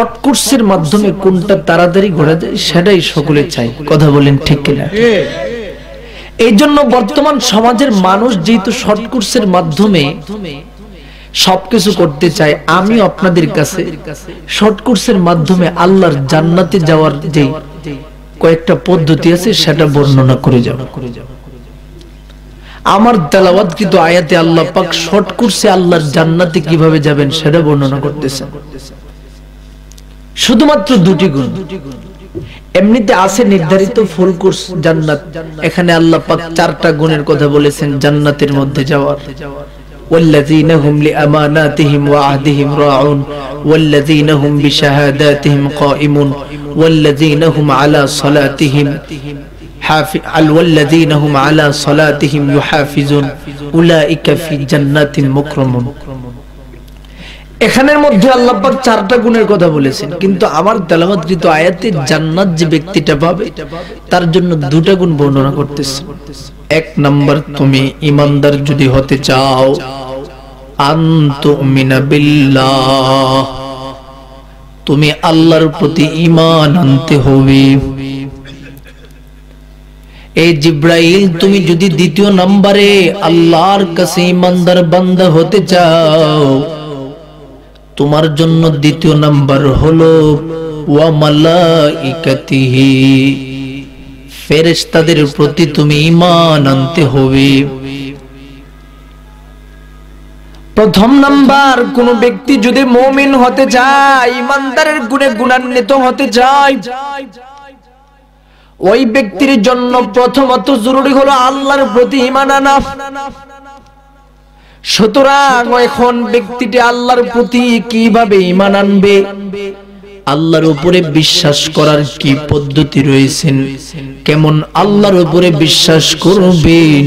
শর্টকোর্সের মাধ্যমে কোনটা তাড়াতাড়ি ঘোরা যায় সেটাই সকলে চাই কথা বলেন ঠিক কিনা এই জন্য বর্তমান সমাজের মানুষ যেহেতু শর্টকোর্সের মাধ্যমে সবকিছু করতে চাই আমি আপনাদের কাছে শর্টকোর্সের মাধ্যমে আল্লাহর জান্নাতে যাওয়ার যে কয়েকটা পদ্ধতি আছে সেটা বর্ণনা করে যাব আমার তেলাওয়াত কিন্তু আয়াতে আল্লাহ পাক শর্ট করছে আল্লাহর জান্নাতে কিভাবে যাবেন সেটা বর্ণনা করতেছে শুধুমাত্র দুটি গুণ এমনিতে আছে নির্ধারিত ফুল কোর্স জান্নাত এখানে আল্লাহ পাক চারটা গুণের কথা বলেছেন জান্নাতের মধ্যে যাওয়ার والذين هم لأماناتهم وعهدهم راعون والذين هم بشهاداتهم قائمون والذين هم على صلاتهم والذين هم على صلاتهم يحافظون أولئك في جنات مكرمون এখানের মধ্যে আল্লাপাক চারটা গুণের কথা বলেছেন কিন্তু আমার তেলাবাদকৃত আয়াতে জান্নাত যে ব্যক্তিটা পাবে তার জন্য দুটা গুণ বর্ণনা করতেছে এক নাম্বার তুমি ইমানদার যদি হতে চাও তুমি আল্লাহর প্রতি ইমান আনতে হবে এই জিব্রাইল তুমি যদি দ্বিতীয় নাম্বারে আল্লাহর কাছে ইমানদার বান্দা হতে চাও তোমার জন্য দ্বিতীয় নাম্বার হলো প্রতি তুমি আনতে হবে প্রথম নাম্বার কোন ব্যক্তি যদি মুমিন হতে চায় ইমানদারের গুণে গুণান্বিত হতে চায় ওই ব্যক্তির জন্য প্রথমত জরুরি হলো আল্লাহর প্রতি ইমান আনা সুতরাং এখন ব্যক্তিটি আল্লাহর প্রতি কিভাবে ইমান আনবে আল্লাহর উপরে বিশ্বাস করার কি পদ্ধতি রয়েছেন কেমন আল্লাহর উপরে বিশ্বাস করবেন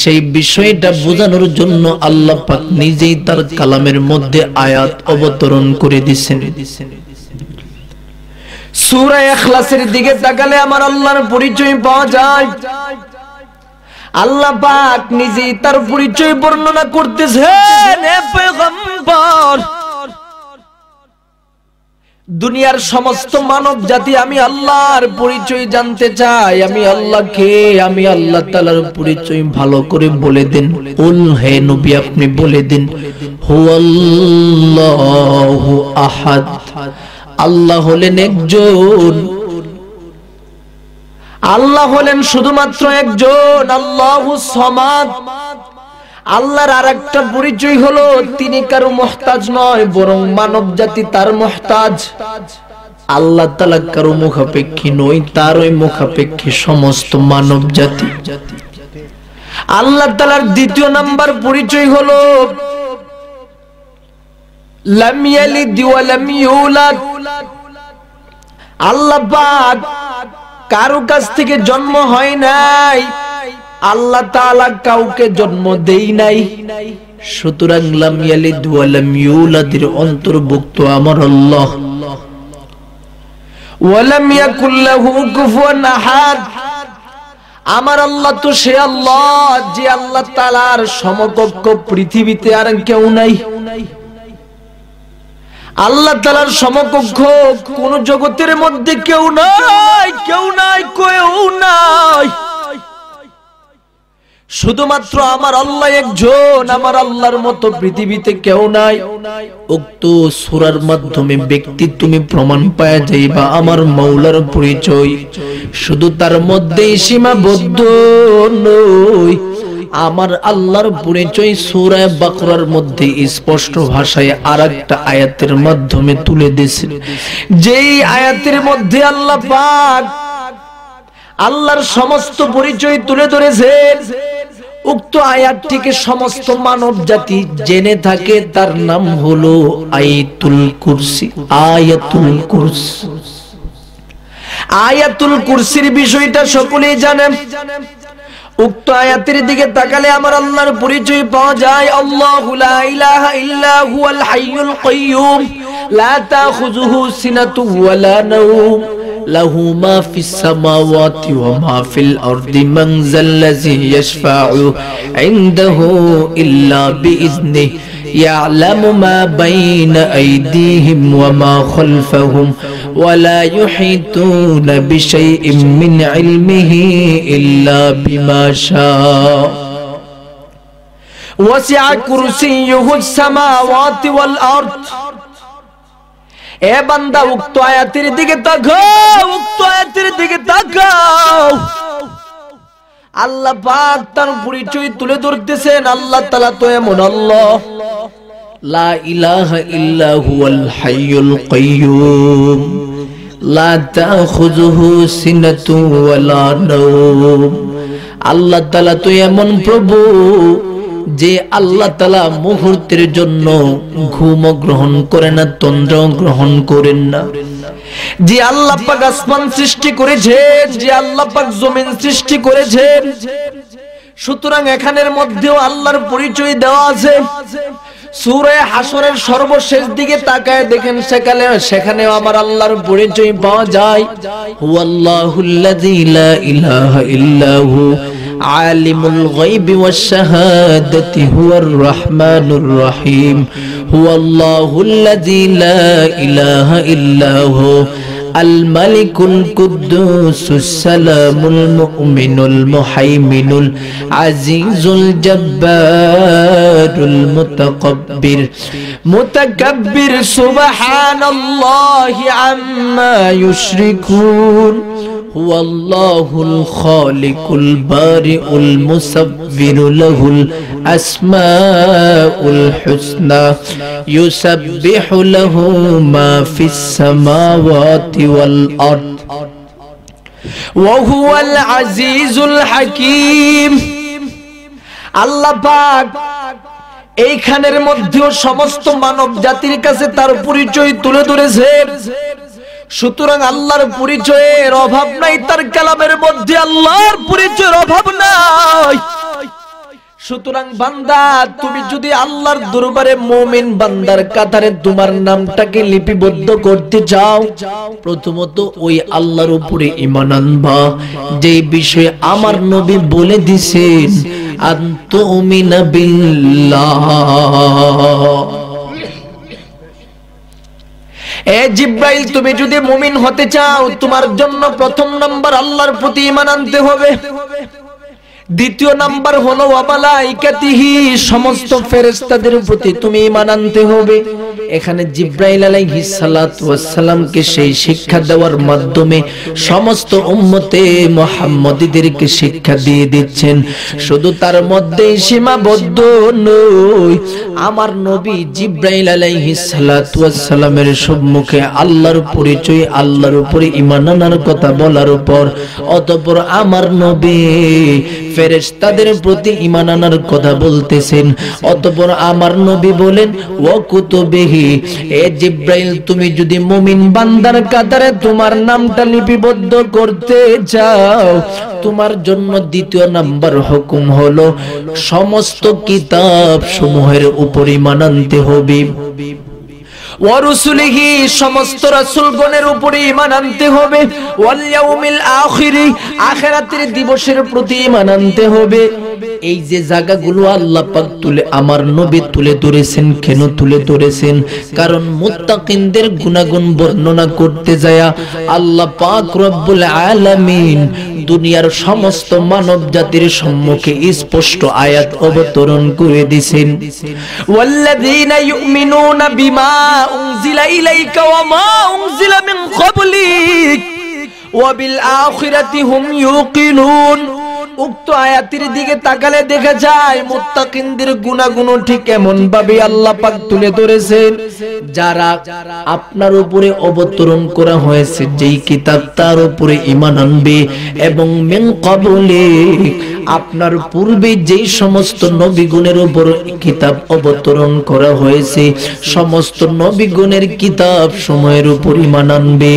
সেই বিষয়টা বোঝানোর জন্য আল্লাহ পাক নিজেই তার কালামের মধ্যে আয়াত অবতরণ করে দিছেন সূরা ইখলাসের দিকে তাকালে আমার আল্লাহর পরিচয় পাওয়া যায় আল্লাহ পাক নিজে তার পরিচয় বর্ণনা করতেছেন দুনিয়ার সমস্ত মানব জাতি আমি আল্লাহর পরিচয় জানতে চাই আমি আল্লাহ কে আমি আল্লাহ তালার পরিচয় ভালো করে বলে দিন উল হে নবী আপনি বলে দিন হু আল্লাহ আহাদ আল্লাহ হলেন একজন আল্লাহ হলেন শুধুমাত্র একজন আল্লাহ সমাদ আল্লাহর আর একটা পরিচয় হলো তিনি কারো মহতাজ নয় বরং মানব জাতি তার মহতাজ আল্লাহ তালা কারো মুখাপেক্ষী নই তার ওই মুখাপেক্ষী সমস্ত মানব জাতি আল্লাহ তালার দ্বিতীয় নাম্বার পরিচয় হলো আল্লাহ কারো কাছ থেকে জন্ম হয় নাই আল্লাহ তাআলা কাউকে জন্ম দেই নাই সুতরাং লাম ইয়ালিদ ওয়া লাম অন্তর্ভুক্ত আমার আল্লাহ ওয়া লাম ইয়াকুল লাহু কুফুয়ান আহাদ আমার আল্লাহ তো সে আল্লাহ যে আল্লাহ তাআলার সমকক্ষ পৃথিবীতে আর কেউ নাই আল্লাহ তালার সমকক্ষ কোন জগতের মধ্যে কেউ নাই কেউ নাই কেউ নাই শুধুমাত্র আমার আল্লাহ একজন আমার আল্লাহর মতো পৃথিবীতে কেউ নাই উক্ত সুরার মাধ্যমে ব্যক্তি তুমি প্রমাণ পাওয়া যাইবা আমার মৌলার পরিচয় শুধু তার মধ্যেই সীমাবদ্ধ নয় আমার আল্লাহর পরিচয় সুরায় বাকরার মধ্যে স্পষ্ট ভাষায় আর একটা আয়াতের মাধ্যমে তুলে দিয়েছেন যেই আয়াতের মধ্যে আল্লাহ পাক আল্লাহর সমস্ত পরিচয় তুলে ধরেছেন উক্ত আয়াতটিকে সমস্ত মানব জাতি জেনে থাকে তার নাম হলো আয়াতুল কুরসি আয়াতুল কুরসি আয়াতুল কুরসির বিষয়টা সকলেই জানেন উক্ত আয়াতের দিকে তাকালে আমার আল্লাহর পরিচয় পাওয়া যায় আল্লাহু লা ইলাহা ইল্লা হুয়াল হাইয়ুল কাইয়ুম লা তাখুযুহু সিনাতু ওয়া লা নাওম লাহু মা ফিস সামাওয়াতি ওয়া মা ফিল আরদি মান যাল্লাযী ইয়াশফা'ু ইনদাহু ইল্লা বিইজনিহি يعلم ما بين أيديهم وما خلفهم ولا يحيطون بشيء من علمه إلا بما شاء وسع كرسيه السماوات والأرض ايه بندا وقت آياتي ردك تغو وقت آياتي ردك تغو الله باعتن پوری چوئی تولي دورت دسين الله تلا تو يمون الله আল্লাহ তাআলা এমন প্রভু যে আল্লাহ তালা মুহূর্তের জন্য ঘুম গ্রহণ করে না তন্দ্র গ্রহণ করেন না যে আল্লাহ পাক আসমান সৃষ্টি করেছেন যে আল্লাহ পাক জমিন সৃষ্টি করেছেন সুতরাং এখানের মধ্যেও আল্লাহর পরিচয় দেওয়া আছে সুরে হাসরের সর্বশেষ দিকে তাকায় দেখেন সেখানে সেখানে আমার আল্লাহর পরিচয় পাওয়া যায় আলিমুল গায়বি ওয়াশ শাহাদাতি হুয়ার রাহমানুর রহিম লা ইলাহা الملك القدوس السلام المؤمن المحيمن العزيز الجبار المتكبر متكبر سبحان الله عما يشركون هو الله الخالق البارئ المصور له الأسماء الحسنى يسبح له ما في السماوات والأرض وهو العزيز الحكيم আল্লাহ পাক এইখানের মধ্যেও সমস্ত মানব জাতির কাছে তার পরিচয় তুলে ধরেছে সুতরাং আল্লাহর পরিচয়ের অভাব নাই তার কালামের মধ্যে আল্লাহর পরিচয়ের অভাব নাই সুতরাং বান্দা তুমি যদি আল্লাহর দরবারে মুমিন বান্দার কাতারে তোমার নামটাকে লিপিবদ্ধ করতে চাও প্রথমত ওই আল্লাহর উপরে ঈমান আনবা যে বিষয়ে আমার নবী বলে দিয়েছেন আনতুমিনা বিল্লাহ এ জিব্রাইল তুমি যদি মুমিন হতে চাও তোমার জন্য প্রথম নম্বর আল্লাহর প্রতি ইমান আনতে হবে দ্বিতীয় নাম্বার হলো ওয়ামালাইকাতিহি সমস্ত ফেরেস্তাদের প্রতি তুমি ঈমান আনতে হবে এখানে জিব্রাইল আলাইহিস সালাতু ওয়াস সালামকে সেই শিক্ষা দেওয়ার মাধ্যমে সমস্ত উম্মতে মুহাম্মদীদেরকে শিক্ষা দিয়ে দিচ্ছেন শুধু তার মধ্যেই সীমাবদ্ধ নই আমার নবী জিব্রাইল আলাইহিস সালাতু ওয়াস সালামের সম্মুখে আল্লাহর পরিচয় আল্লাহর উপরে ঈমান আনার কথা বলার উপর অতঃপর আমার নবী ফেরেশতাদের প্রতি ইমান আনার কথা বলতেছেন অতপর আমার নবী বলেন ও কুতুবিহি এ জিব্রাইল তুমি যদি মুমিন বান্দার কাতারে তোমার নামটা লিপিবদ্ধ করতে চাও তোমার জন্য দ্বিতীয় নাম্বার হুকুম হলো সমস্ত কিতাব সমূহের উপর ঈমান আনতে হবে ওয়ারুসুলিহি সমস্ত রাসূলগণের উপরে ঈমান আনতে হবে ওয়াল ইয়াউমিল আখিরি আখিরাতের দিবসের প্রতি ঈমান আনতে হবে এই যে জায়গাগুলো আল্লাহ পাক তুলে আমার নবী তুলে ধরেছেন কেন তুলে ধরেছেন কারণ মুত্তাকিনদের গুণাগুণ বর্ণনা করতে যায়া আল্লাহ পাক রব্বুল আলামিন দুনিয়ার সমস্ত মানব জাতির সম্মুখে স্পষ্ট আয়াত অবতরণ করে দিছেন ওয়াল্লাযীনা ইউমিনুনা বিমা উনজিলা ইলাইকা ওয়া মা উনজিলা মিন ক্বাবলিক ওয়া বিল আখিরাতি হুম ইউকিনুন উক্ত আয়াতির দিকে তাকালে দেখা যায় মুত্তাকিনদের গুণাগুণ ঠিক এমন ভাবে আল্লাহ পাক তুলে ধরেছেন যারা আপনার উপরে অবতরণ করা হয়েছে যেই কিতাব তার উপরে ইমান আনবে এবং মেন কবলে আপনার পূর্বে যেই সমস্ত নবীগুণের উপর কিতাব অবতরণ করা হয়েছে সমস্ত নবীগুণের কিতাব সময়ের উপর ইমান আনবে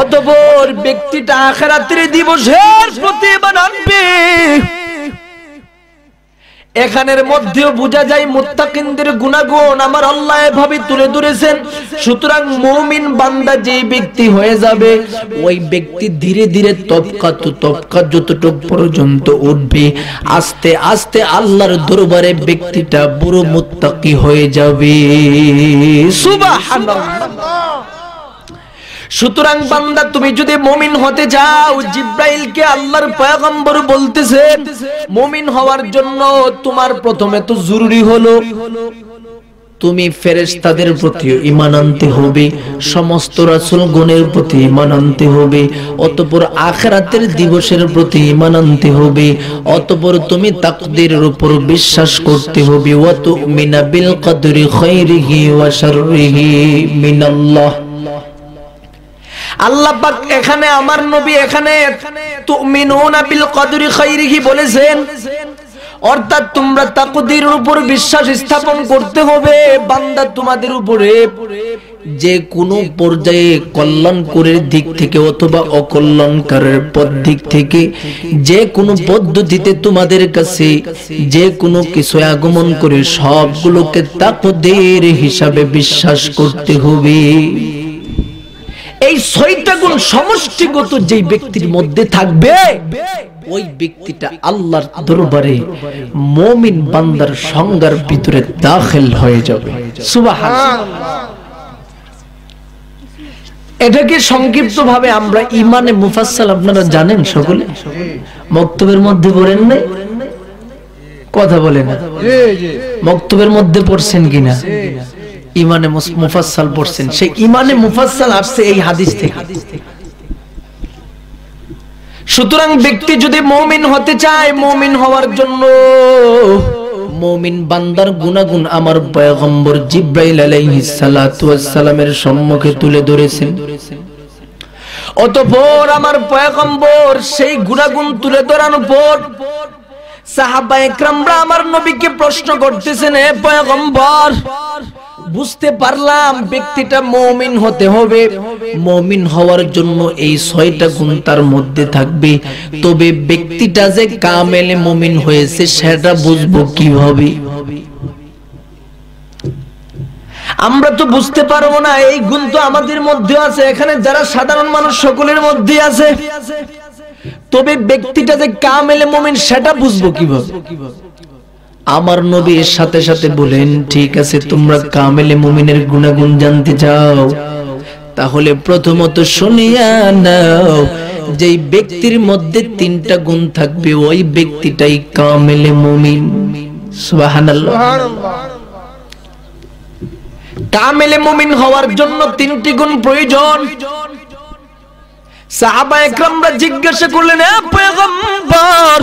অতপর ব্যক্তিটা রাত্রি দিবসের প্রতি ইমান আনবে এখানের মধ্যেও বোঝা যায় মুত্তাকিনদের গুণাগুণ আমার আল্লাহ এভাবে তুলে ধরেছেন সুতরাং মুমিন বান্দা যে ব্যক্তি হয়ে যাবে ওই ব্যক্তি ধীরে ধীরে তপকা তো তপকা যতটুক পর্যন্ত উঠবে আস্তে আস্তে আল্লাহর দরবারে ব্যক্তিটা বুড়ো মুত্তাকি হয়ে যাবে সুবহানাল্লাহ সুতরাং বান্দা তুমি যদি মমিন হতে যাও জিব্রাইলকে আল্লাহর পয়গম্বর বলতেছে মমিন হওয়ার জন্য তোমার প্রথমে তো জরুরি হলো তুমি ফেরেশতাদের প্রতি ইমান আনতে হবে সমস্ত রাসুল গুণের প্রতি ইমান আনতে হবে অতপর আখরাতের দিবসের প্রতি ইমান আনতে হবে অতপর তুমি তাকদের উপর বিশ্বাস করতে হবে ওয়াত মিনা বিল কদরি খৈরিহি ওয়া শাররিহি মিনাল্লাহ আল্লাহ এখানে আমার নবী এখানে বলেছেন অর্থাৎ তোমরা উপর বিশ্বাস স্থাপন করতে হবে বান্দা তোমাদের উপরে যে পর্যায়ে কল্যাণকরের দিক থেকে অথবা অকল্যাণকারের দিক থেকে যে কোনো পদ্ধতিতে তোমাদের কাছে যে কোনো কিছু আগমন করে সবগুলোকে তাকুদের হিসাবে বিশ্বাস করতে হবে এই ছয়টা গুণ সমষ্টিগত যে ব্যক্তির মধ্যে থাকবে ওই ব্যক্তিটা আল্লাহর দরবারে মমিন বান্দার সংজ্ঞার ভিতরে দাখিল হয়ে যাবে এটাকে সংক্ষিপ্ত ভাবে আমরা ইমানে মুফাসাল আপনারা জানেন সকলে মক্তবের মধ্যে পড়েন নাই কথা বলেন না মক্তবের মধ্যে পড়ছেন কিনা ইমানে মুফাসাল পড়ছেন সেই ইমানে মুফাসাল আসছে এই হাদিস থেকে সুতরাং ব্যক্তি যদি মৌমিন হতে চায় মৌমিন হওয়ার জন্য মৌমিন বান্দার আমার পয়গম্বর জিব্রাইল সালামের সম্মুখে তুলে ধরেছেন আমার পয়গম্বর সেই গুনাগুন তুলে ধরার পর সাহাবা একরামরা আমার নবীকে প্রশ্ন করতেছেন এ পয়গম্বর বুঝতে পারলাম ব্যক্তিটা মমিন হতে হবে মমিন হওয়ার জন্য এই ছয়টা গুণ তার মধ্যে থাকবে তবে ব্যক্তিটা যে কামেলে মমিন হয়েছে সেটা বুঝবো কিভাবে আমরা তো বুঝতে পারবো না এই গুণ তো আমাদের মধ্যে আছে এখানে যারা সাধারণ মানুষ সকলের মধ্যে আছে তবে ব্যক্তিটা যে কামেলে মমিন সেটা বুঝবো কিভাবে কিভাবে আমার নবীর সাথে সাথে বলেন ঠিক আছে তোমরা কামেলে মুমিনের গুণাগুণ জানতে চাও তাহলে প্রথমত শুনিয়া নাও যেই ব্যক্তির মধ্যে তিনটা গুণ থাকবে ওই ব্যক্তিটাই কামেলে মুমিন সুবহানাল্লাহ কামেলে মুমিন হওয়ার জন্য তিনটি গুণ প্রয়োজন সাহাবা একরামরা জিজ্ঞাসা করলেন পয়গম্বর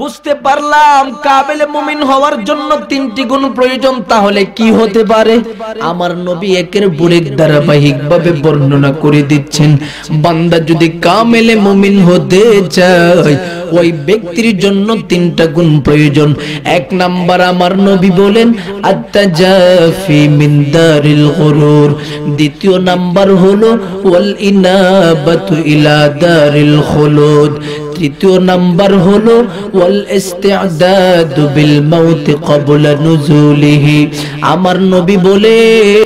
বুঝতে পারলাম কাবেলে মুমিন হওয়ার জন্য তিনটি গুণ প্রয়োজন তাহলে কি হতে পারে আমার নবী একের বুড়ের ধারাবাহিক ভাবে বর্ণনা করে দিচ্ছেন বান্দা যদি কামেলে মুমিন হতে চায় ওই ব্যক্তির জন্য তিনটা গুণ প্রয়োজন এক নাম্বার আমার নবী বলেন আত্তাজাফি মিন দারিল গুরুর দ্বিতীয় নাম্বার হলো ওয়াল ইনাবাতু ইলা দারিল খুলুদ তৃতীয় নাম্বার হলো ওয়াল ইস্তিআদাদু বিল মাউত ক্বাবলা নুজুলিহি আমার নবী বলেন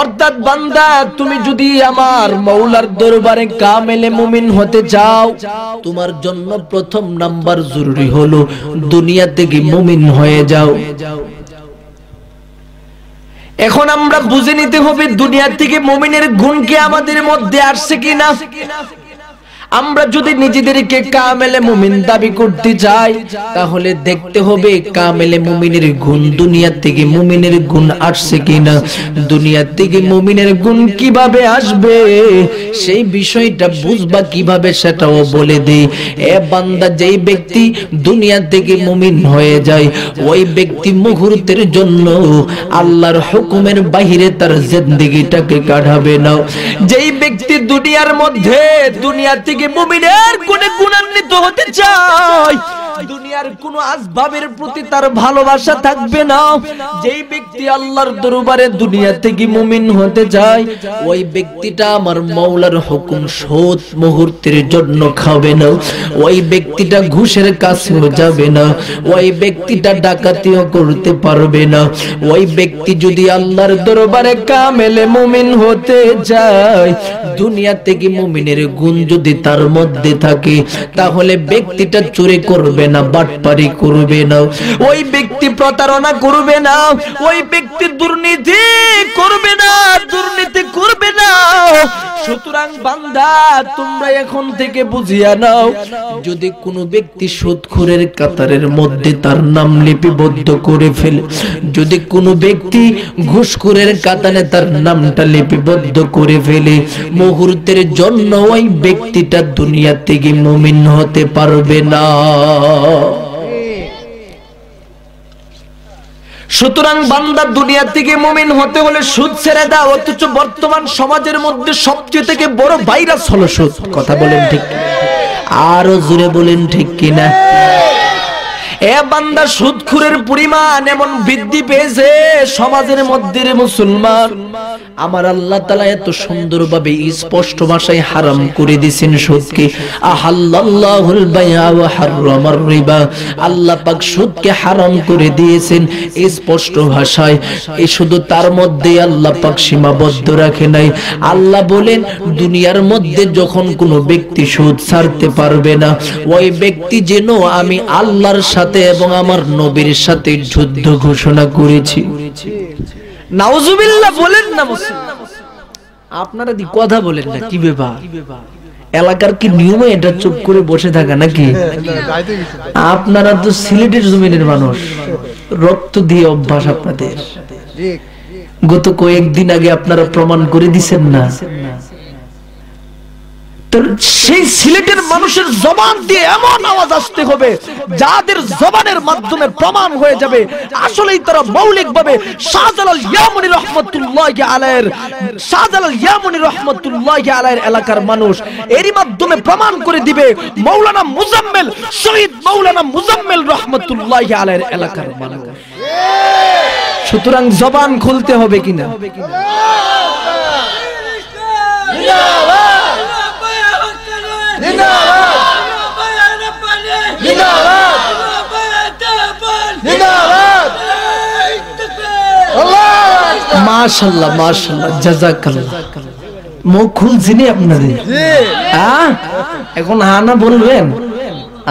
অর্থাৎ বান্দা তুমি যদি আমার মৌলার দরবারে কামেলে মুমিন হতে তোমার জন্য প্রথম নাম্বার জরুরি হলো দুনিয়া থেকে মুমিন হয়ে যাও এখন আমরা বুঝে নিতে হবে দুনিয়া থেকে মমিনের গুণকে আমাদের মধ্যে আসছে কিনা আমরা যদি নিজেদেরকে কামেলে মুমিন দাবি করতে যাই তাহলে দেখতে হবে কামেলে মুমিনের গুণ দুনিয়া থেকে মুমিনের গুণ আসছে কিনা দুনিয়া থেকে মুমিনের গুণ কিভাবে আসবে সেই বিষয়টা বুঝবা কিভাবে সেটাও বলে দেই এ বান্দা যেই ব্যক্তি দুনিয়া থেকে মুমিন হয়ে যায় ওই ব্যক্তি মুহূর্তের জন্য আল্লাহর হুকুমের বাহিরে তার জিন্দেগিটাকে কাটাবে না যেই ব্যক্তি দুনিয়ার মধ্যে দুনিয়া থেকে মুমিনের গুণান্বিত হতে চায় দুনিয়ার কোন আসবাবের প্রতি তার ভালোবাসা থাকবে না যেই ব্যক্তি আল্লাহর দরবারে দুনিয়া থেকে মুমিন হতে যায় ওই ব্যক্তিটা আমার মাওলার হুকুম মুহূর্তের জন্য খাবে না ওই ব্যক্তিটা ঘুষের কাছেও যাবে না ওই ব্যক্তিটা ডাকাতিও করতে পারবে না ওই ব্যক্তি যদি আল্লাহর দরবারে কামেলে মুমিন হতে করতে যায় দুনিয়া থেকে মুমিনের গুণ যদি তার মধ্যে থাকে তাহলে ব্যক্তিটা চুরি করবে না বাটপারি করবে না ওই ব্যক্তি প্রতারণা করবে না ওই ব্যক্তি দুর্নীতি করবে না দুর্নীতি করবে না সুতরাং বান্দা তোমরা এখন থেকে বুঝিয়া নাও যদি কোনো ব্যক্তি সুদখোরের কাতারের মধ্যে তার নাম লিপিবদ্ধ করে ফেলে যদি কোনো ব্যক্তি ঘুষখোরের কাতারে তার নামটা লিপিবদ্ধ উপলব্ধ করে ফেলে মুহূর্তের জন্য ওই ব্যক্তিটা দুনিয়া থেকে মুমিন হতে পারবে না সুতরাং বান্দা দুনিয়া থেকে মুমিন হতে হলে সুদ ছেড়ে দাও অথচ বর্তমান সমাজের মধ্যে সবচেয়ে থেকে বড় ভাইরাস হলো সুদ কথা বলেন ঠিক আরো জুড়ে বলেন ঠিক কিনা এ বান্দা সুদখুরের পরিমাণ এমন বৃদ্ধি পেয়েছে সমাজের মধ্যে মুসলমান আমার আল্লাহ তালা এত সুন্দরভাবে স্পষ্ট ভাষায় হারাম করে দিয়েছেন সুদকে আহাল্লাহুল বাইআ ওয়া হাররামার রিবা আল্লাহ পাক সুদকে হারাম করে দিয়েছেন স্পষ্ট ভাষায় এ শুধু তার মধ্যে আল্লাহ পাক সীমাবদ্ধ রাখে নাই আল্লাহ বলেন দুনিয়ার মধ্যে যখন কোনো ব্যক্তি সুদ ছাড়তে পারবে না ওই ব্যক্তি যেন আমি আল্লাহর সাথে সাথে এবং আমার নবীর সাথে যুদ্ধ ঘোষণা করেছি নাউজুবিল্লাহ বলেন না আপনারা দি কথা বলেন না কি ব্যাপার এলাকার কি নিয়মে এটা চুপ করে বসে থাকা নাকি আপনারা তো সিলেটের জমিনের মানুষ রক্ত দিয়ে অভ্যাস আপনাদের গত কয়েকদিন আগে আপনারা প্রমাণ করে দিছেন না সেই সিলেটের মানুষের জবান দিয়ে এমন আওয়াজ আসতে হবে যাদের জবানের মাধ্যমে প্রমাণ হয়ে যাবে আসলেই তারা মৌলিকভাবে শাহজালাল ইয়ামনি রহমতুল্লাহ আলাইয়ের শাহজালাল ইয়ামনি রহমতুল্লাহ আলাইয়ের এলাকার মানুষ এরই মাধ্যমে প্রমাণ করে দিবে মৌলানা মুজাম্মেল শহীদ মৌলানা মুজাম্মেল রহমতুল্লাহ আলাইয়ের এলাকার মানুষ সুতরাং জবান খুলতে হবে কিনা হবে কিনা মাশাল্লাহ মাশাল্লাহ জাযাকাল্লাহ মুখ খুলছিনি আপনাদের এখন না বলবেন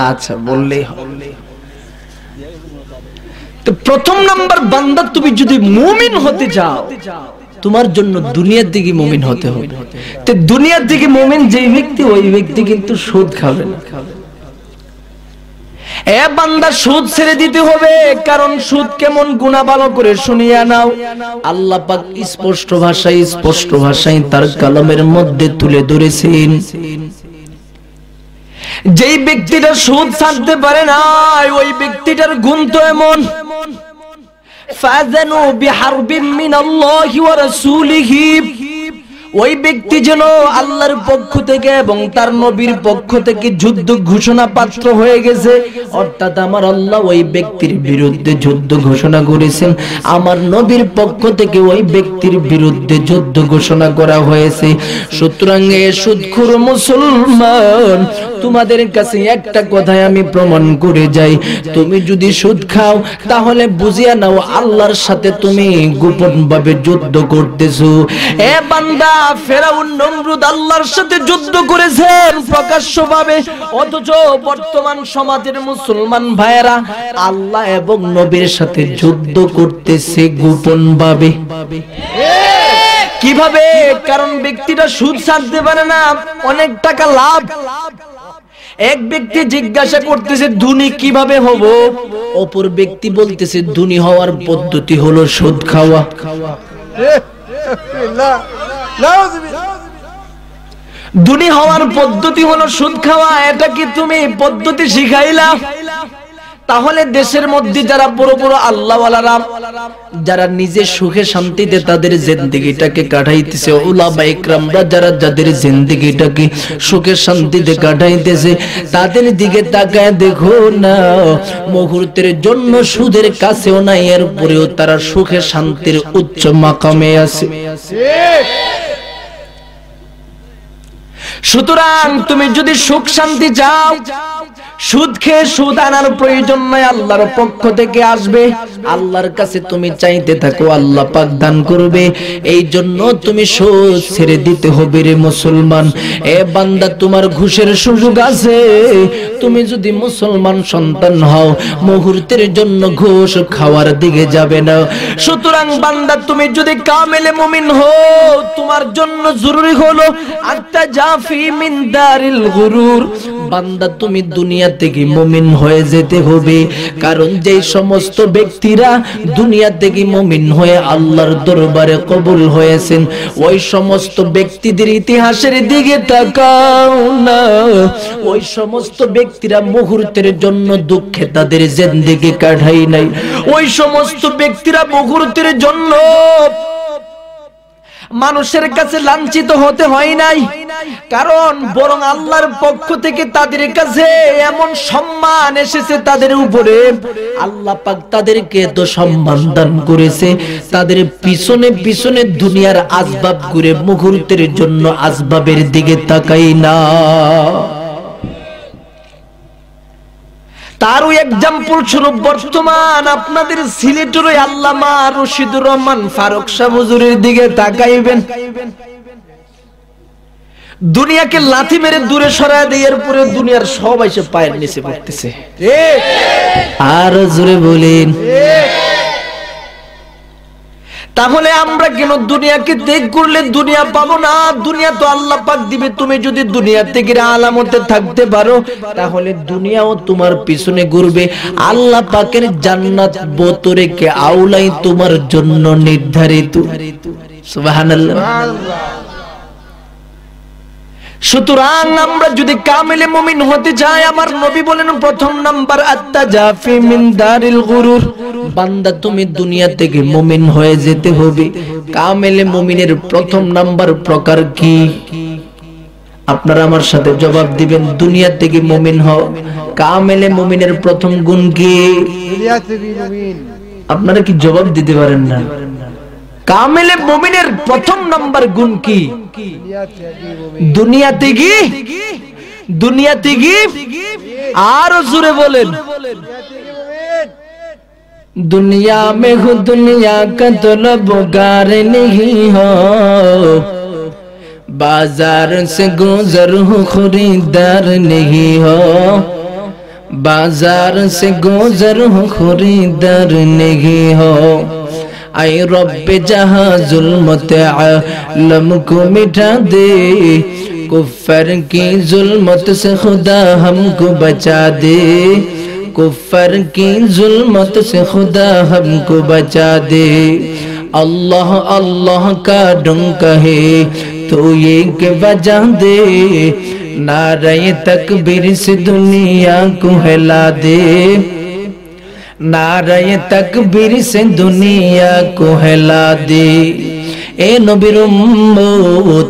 আচ্ছা বললেই তো প্রথম নাম্বার বান্দা তুমি যদি মুমিন হতে যাও তোমার জন্য দুনিয়ার দিকে মুমিন হতে হবে তো দুনিয়ার দিকে মুমিন যেই ব্যক্তি ওই ব্যক্তি কিন্তু সুদ খাবে না খাবে এ বান্দা সুদ ছেড়ে দিতে হবে কারণ সুদ কেমন গুণা ভালো করে শুনিয়া নাও আল্লাহ পাক স্পষ্ট ভাষায় স্পষ্ট ভাষায় তার কালামের মধ্যে তুলে ধরেছেন যেই ব্যক্তিটা সুদ ছাড়তে পারে না ওই ব্যক্তিটার গুণ তো এমন ফাজানু বিহারবিন মিনাল্লাহি ওয়া রাসূলিহি ওই ব্যক্তি যেন আল্লাহর পক্ষ থেকে এবং তার নবীর পক্ষ থেকে যুদ্ধ ঘোষণা পাত্র হয়ে গেছে অর্থাৎ আমার আল্লাহ ওই ব্যক্তির বিরুদ্ধে যুদ্ধ ঘোষণা করেছেন আমার নবীর পক্ষ থেকে ওই ব্যক্তির বিরুদ্ধে যুদ্ধ ঘোষণা করা হয়েছে সুতরাং এ সুদখুর মুসলমান তোমাদের কাছে একটা কথাই আমি প্রমাণ করে যাই তুমি যদি সুদ খাও তাহলে বুঝিয়া নাও আল্লাহর সাথে তুমি গোপন ভাবে যুদ্ধ করতেছো এ বান্দা ফেরাউন নমরুদ আল্লাহর সাথে যুদ্ধ করেছেন প্রকাশ্যভাবে অথচ বর্তমান সমাজের মুসলমান ভাইয়েরা আল্লাহ এবং নবীর সাথে যুদ্ধ করতেছে কিভাবে কারণ ব্যক্তিটা সুদ ছাড়তে পারে না অনেক টাকা লাভ এক ব্যক্তি জিজ্ঞাসা করতেছে ধনী কিভাবে হব অপর ব্যক্তি বলতেছে ধনী হওয়ার পদ্ধতি হলো সুদ খাওয়া খাওয়া দুনি হওয়ার পদ্ধতি হলো সুদ খাওয়া এটা কি তুমি পদ্ধতি শিখাইলা তাহলে দেশের মধ্যে যারা বড় বড় আল্লাহ যারা নিজে সুখে শান্তিতে তাদের জিন্দিগিটাকে কাটাইতেছে উলামা ইকরামরা যারা যাদের জিন্দিগিটাকে সুখে শান্তিতে কাটাইতেছে তাদের দিকে তাকায় দেখো না মুহূর্তের জন্য সুদের কাছেও নাই এরপরেও তারা সুখে শান্তির উচ্চ মাকামে আছে ঠিক সুতরাং তুমি যদি সুখ শান্তি চাও সুদ খেয়ে সুদ আনার প্রয়োজন নয় আল্লাহর পক্ষ থেকে আসবে আল্লাহর কাছে তুমি চাইতে থাকো আল্লাহ পাক দান করবে এই জন্য তুমি সুদ ছেড়ে দিতে হবে রে মুসলমান এ বান্দা তোমার ঘুষের সুযোগ আছে তুমি যদি মুসলমান সন্তান হও মুহূর্তের জন্য ঘুষ খাওয়ার দিকে যাবে না সুতরাং বান্দা তুমি যদি কামেলে মুমিন হও তোমার জন্য জরুরি হলো আত্মা জাফি মিন দারিল গুরুর বান্দা তুমি দুনিয়া থেকে মুমিন হয়ে যেতে হবে কারণ যেই সমস্ত ব্যক্তি ব্যক্তিরা দুনিয়া থেকে মমিন হয়ে আল্লাহর দরবারে কবুল হয়েছেন ওই সমস্ত ব্যক্তিদের ইতিহাসের দিকে তাকাও না ওই সমস্ত ব্যক্তিরা মুহূর্তের জন্য দুঃখে তাদের জেন্দিকে কাটাই নাই ওই সমস্ত ব্যক্তিরা মুহূর্তের জন্য মানুষের কাছে লাঞ্ছিত হতে হয় নাই কারণ বরং আল্লাহর পক্ষ থেকে তাদের কাছে এমন সম্মান এসেছে তাদের উপরে আল্লাহ পাক তাদেরকে এত সম্মান দান করেছে তাদের পিছনে পিছনে দুনিয়ার আসবাব ঘুরে মুহূর্তের জন্য আসবাবের দিকে তাকাই না তারও এক্সাম্পল স্বরূপ বর্তমান আপনাদের সিলেটের আল্লামা রশিদুর রহমান ফারুক শাহ হুজুরের দিকে তাকাইবেন দুনিয়াকে লাথি মেরে দূরে সরায় দিয়ে এরপরে দুনিয়ার সব এসে পায়ের নিচে পড়তেছে আর জোরে বলেন ঠিক তাহলে আমরা কেন দুনিয়াকে দেখ করলে দুনিয়া পাবো না দুনিয়া তো আল্লাহ পাক দিবে তুমি যদি দুনিয়া থেকে আলামতে থাকতে পারো তাহলে দুনিয়াও তোমার পিছনে ঘুরবে আল্লাহ পাকের জান্নাত বোতরে কে আউলাই তোমার জন্য নির্ধারিত সুবহানাল্লাহ সুতরাং আমরা যদি কামেলে মুমিন হতে চাই আমার নবী বলেন প্রথম নাম্বার আত্মা জাফি মিন দারিল গুরুর বান্দা তুমি দুনিয়া থেকে মুমিন হয়ে যেতে হবে কামেলে মুমিনের প্রথম নাম্বার প্রকার কি আপনারা আমার সাথে জবাব দিবেন দুনিয়া থেকে মুমিন হও কামেলে মুমিনের প্রথম গুণ কি আপনারা কি জবাব দিতে পারেন না कामिले মুমিনের प्रथम নম্বর गुण की দুনিয়াতে কি দুনিয়াতে কি আরো জোরে বলেন दुनिया में हो दुनिया का तलब तो गार नहीं हो बाजार से गुजर हो खरीदार नहीं हो बाजार से गुजर हो खरीदार नहीं हो आई रब जहाँ जुल्म आलम को मिटा दे कुफर की जुल्मत से खुदा हमको बचा दे कुफर की जुल्मत से खुदा हमको बचा दे अल्लाह अल्लाह का डंग कहे तो ये के बजा दे नारे तकबीर से दुनिया को हिला दे নারায় তকবীর সে দুনিয়া কো হেলা দে এ নবীর উম্মত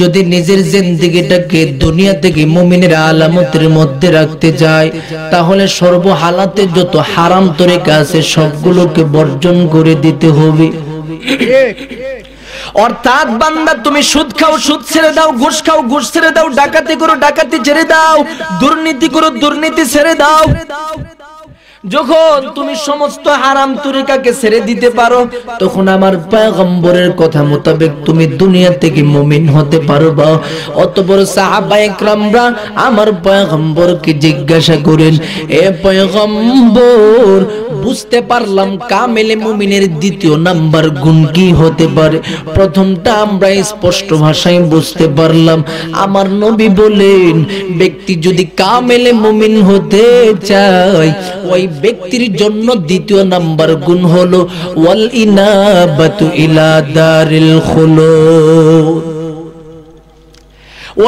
যদি নিজের জিন্দগিটাকে দুনিয়া থেকে মুমিনের আলামতের মধ্যে রাখতে যায় তাহলে সর্বহালাতে যত হারাম তরিকা আছে সবগুলোকে বর্জন করে দিতে হবে অর্থাৎ বান্দা তুমি সুদ খাও সুদ ছেড়ে দাও ঘুষ খাও ঘুষ ছেড়ে দাও ডাকাতি করো ডাকাতি ছেড়ে দাও দুর্নীতি করো দুর্নীতি ছেড়ে দাও যখন তুমি সমস্ত হারাম তরিকাকে ছেড়ে দিতে পারো তখন আমার পয়গম্বরের কথা মোতাবেক তুমি দুনিয়া থেকে মুমিন হতে পারো পারবা অতপর সাহাবা ইকরামরা আমার পয়গম্বরকে জিজ্ঞাসা করেন এ পয়গম্বর বুঝতে পারলাম কামেল মুমিনের দ্বিতীয় নাম্বার গুণ কি হতে পারে প্রথমটা আমরা স্পষ্ট ভাষায় বুঝতে পারলাম আমার নবী বলেন ব্যক্তি যদি কামেলে মুমিন হতে চায় ওই ব্যক্তির জন্য দ্বিতীয় নাম্বার গুণ হলো ওয়াল ইনাবাতু ইলা দারিল খুলুদ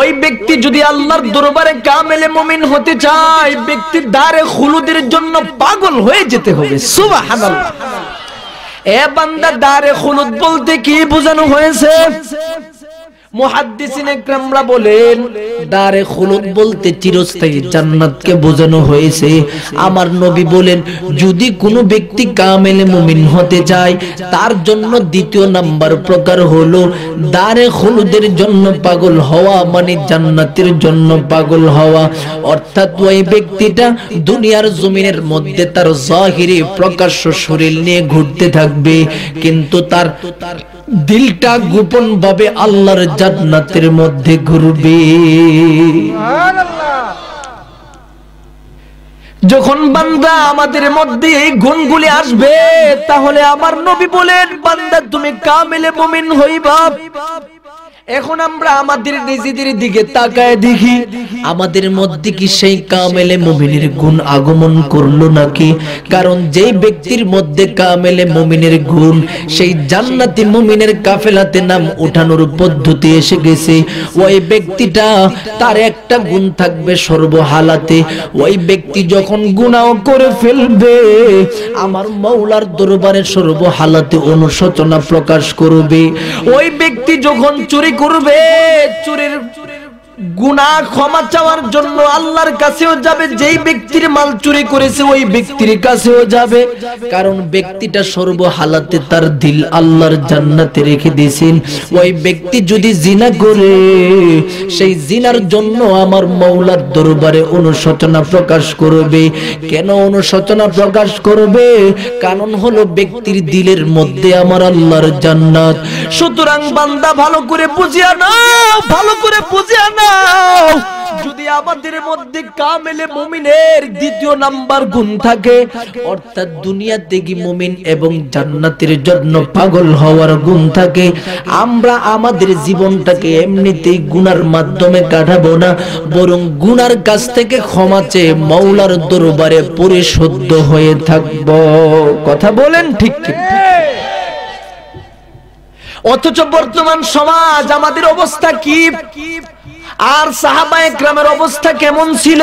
ওই ব্যক্তি যদি আল্লাহর দরবারে কামেলে মুমিন হতে চায় ব্যক্তির দারে খুলুদের জন্য পাগল হয়ে যেতে হবে সুবহানাল্লাহ এ বান্দা দারে খুলুদ বলতে কি বোঝানো হয়েছে আমার নবী বলেন যদি কোনো ব্যক্তি কামেল মুমিন হতে চায় তার জন্য দ্বিতীয় নাম্বার প্রকার হলো দারে হলুদের জন্য পাগল হওয়া মানে জান্নাতের জন্য পাগল হওয়া অর্থাৎ ওই ব্যক্তিটা দুনিয়ার জমিনের মধ্যে তার জাহিরি প্রকাশ্য শরীর নিয়ে ঘুরতে থাকবে কিন্তু তার তার দিলটা গোপন ভাবে আল্লাহর জান্নাতের মধ্যে ঘুরবে যখন বান্দা আমাদের মধ্যে এই গুণগুলি আসবে তাহলে আমার নবী বলেন বান্দা তুমি কামেলে মুমিন হইবা এখন আমরা আমাদের নিজেদের দিকে তাকায় দেখি আমাদের মধ্যে কি সেই কামেলে মমিনের গুণ আগমন করলো নাকি কারণ যেই ব্যক্তির মধ্যে কামেলে মমিনের গুণ সেই জান্নাতি মমিনের কাফেলাতে নাম উঠানোর পদ্ধতি এসে গেছে ওই ব্যক্তিটা তার একটা গুণ থাকবে সর্বহালাতে ওই ব্যক্তি যখন গুণাও করে ফেলবে আমার মৌলার দরবারে সর্বহালাতে অনুশোচনা প্রকাশ করবে ওই ব্যক্তি যখন চুরি করবে চোরের গুনা ক্ষমা চাওয়ার জন্য আল্লাহর কাছেও যাবে যেই ব্যক্তির মাল চুরি করেছে ওই ব্যক্তির কাছেও যাবে কারণ ব্যক্তিটা সর্ব হালাতে তার দিল আল্লাহর জান্নাতে রেখে দিয়েছেন ওই ব্যক্তি যদি জিনা করে সেই জিনার জন্য আমার মৌলার দরবারে অনুশোচনা প্রকাশ করবে কেন অনুশোচনা প্রকাশ করবে কারণ হলো ব্যক্তির দিলের মধ্যে আমার আল্লাহর জান্নাত সুতরাং বান্দা ভালো করে বুঝিয়া না ভালো করে বুঝিয়া না যদি আমাদের মধ্যে কামেলে মুমিনের দ্বিতীয় নাম্বার গুণ থাকে অর্থাৎ মুমিন এবং জান্নাতের জন্য পাগল হওয়ার গুণ থাকে আমরা আমাদের জীবনটাকে এমনিতেই গুনার মাধ্যমে কাটাবো না বরং গুনার কাছ থেকে ক্ষমা চেয়ে মৌলার দরবারে পরিশুদ্ধ হয়ে থাকব কথা বলেন ঠিক ঠিক অথচ বর্তমান সমাজ আমাদের অবস্থা কি আর সাহাবা গ্রামের অবস্থা কেমন ছিল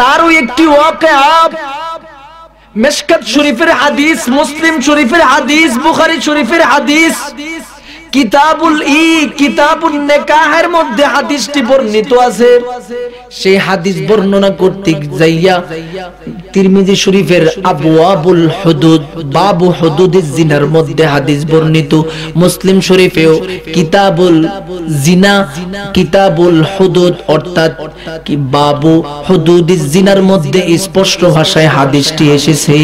তারও একটি ওয়াকিআ মেশকাত শরীফের হাদিস মুসলিম শরীফের হাদিস বুখারী শরীফের হাদিস কিতাবুল ই কিতাবুল নিকাহের মধ্যে হাদিসটি বর্ণিত আছে সেই হাদিস বর্ণনা করতে যাইয়া তিরমিজি শরীফের আবওয়াবুল হুদুদ বাবু হুদুদিজ জিনার মধ্যে হাদিস বর্ণিত মুসলিম শরীফেও কিতাবুল জিনা কিতাবুল হুদুদ অর্থাৎ কি বাবু হুদুদিজ জিনার মধ্যে স্পষ্ট ভাষায় হাদিসটি এসেছে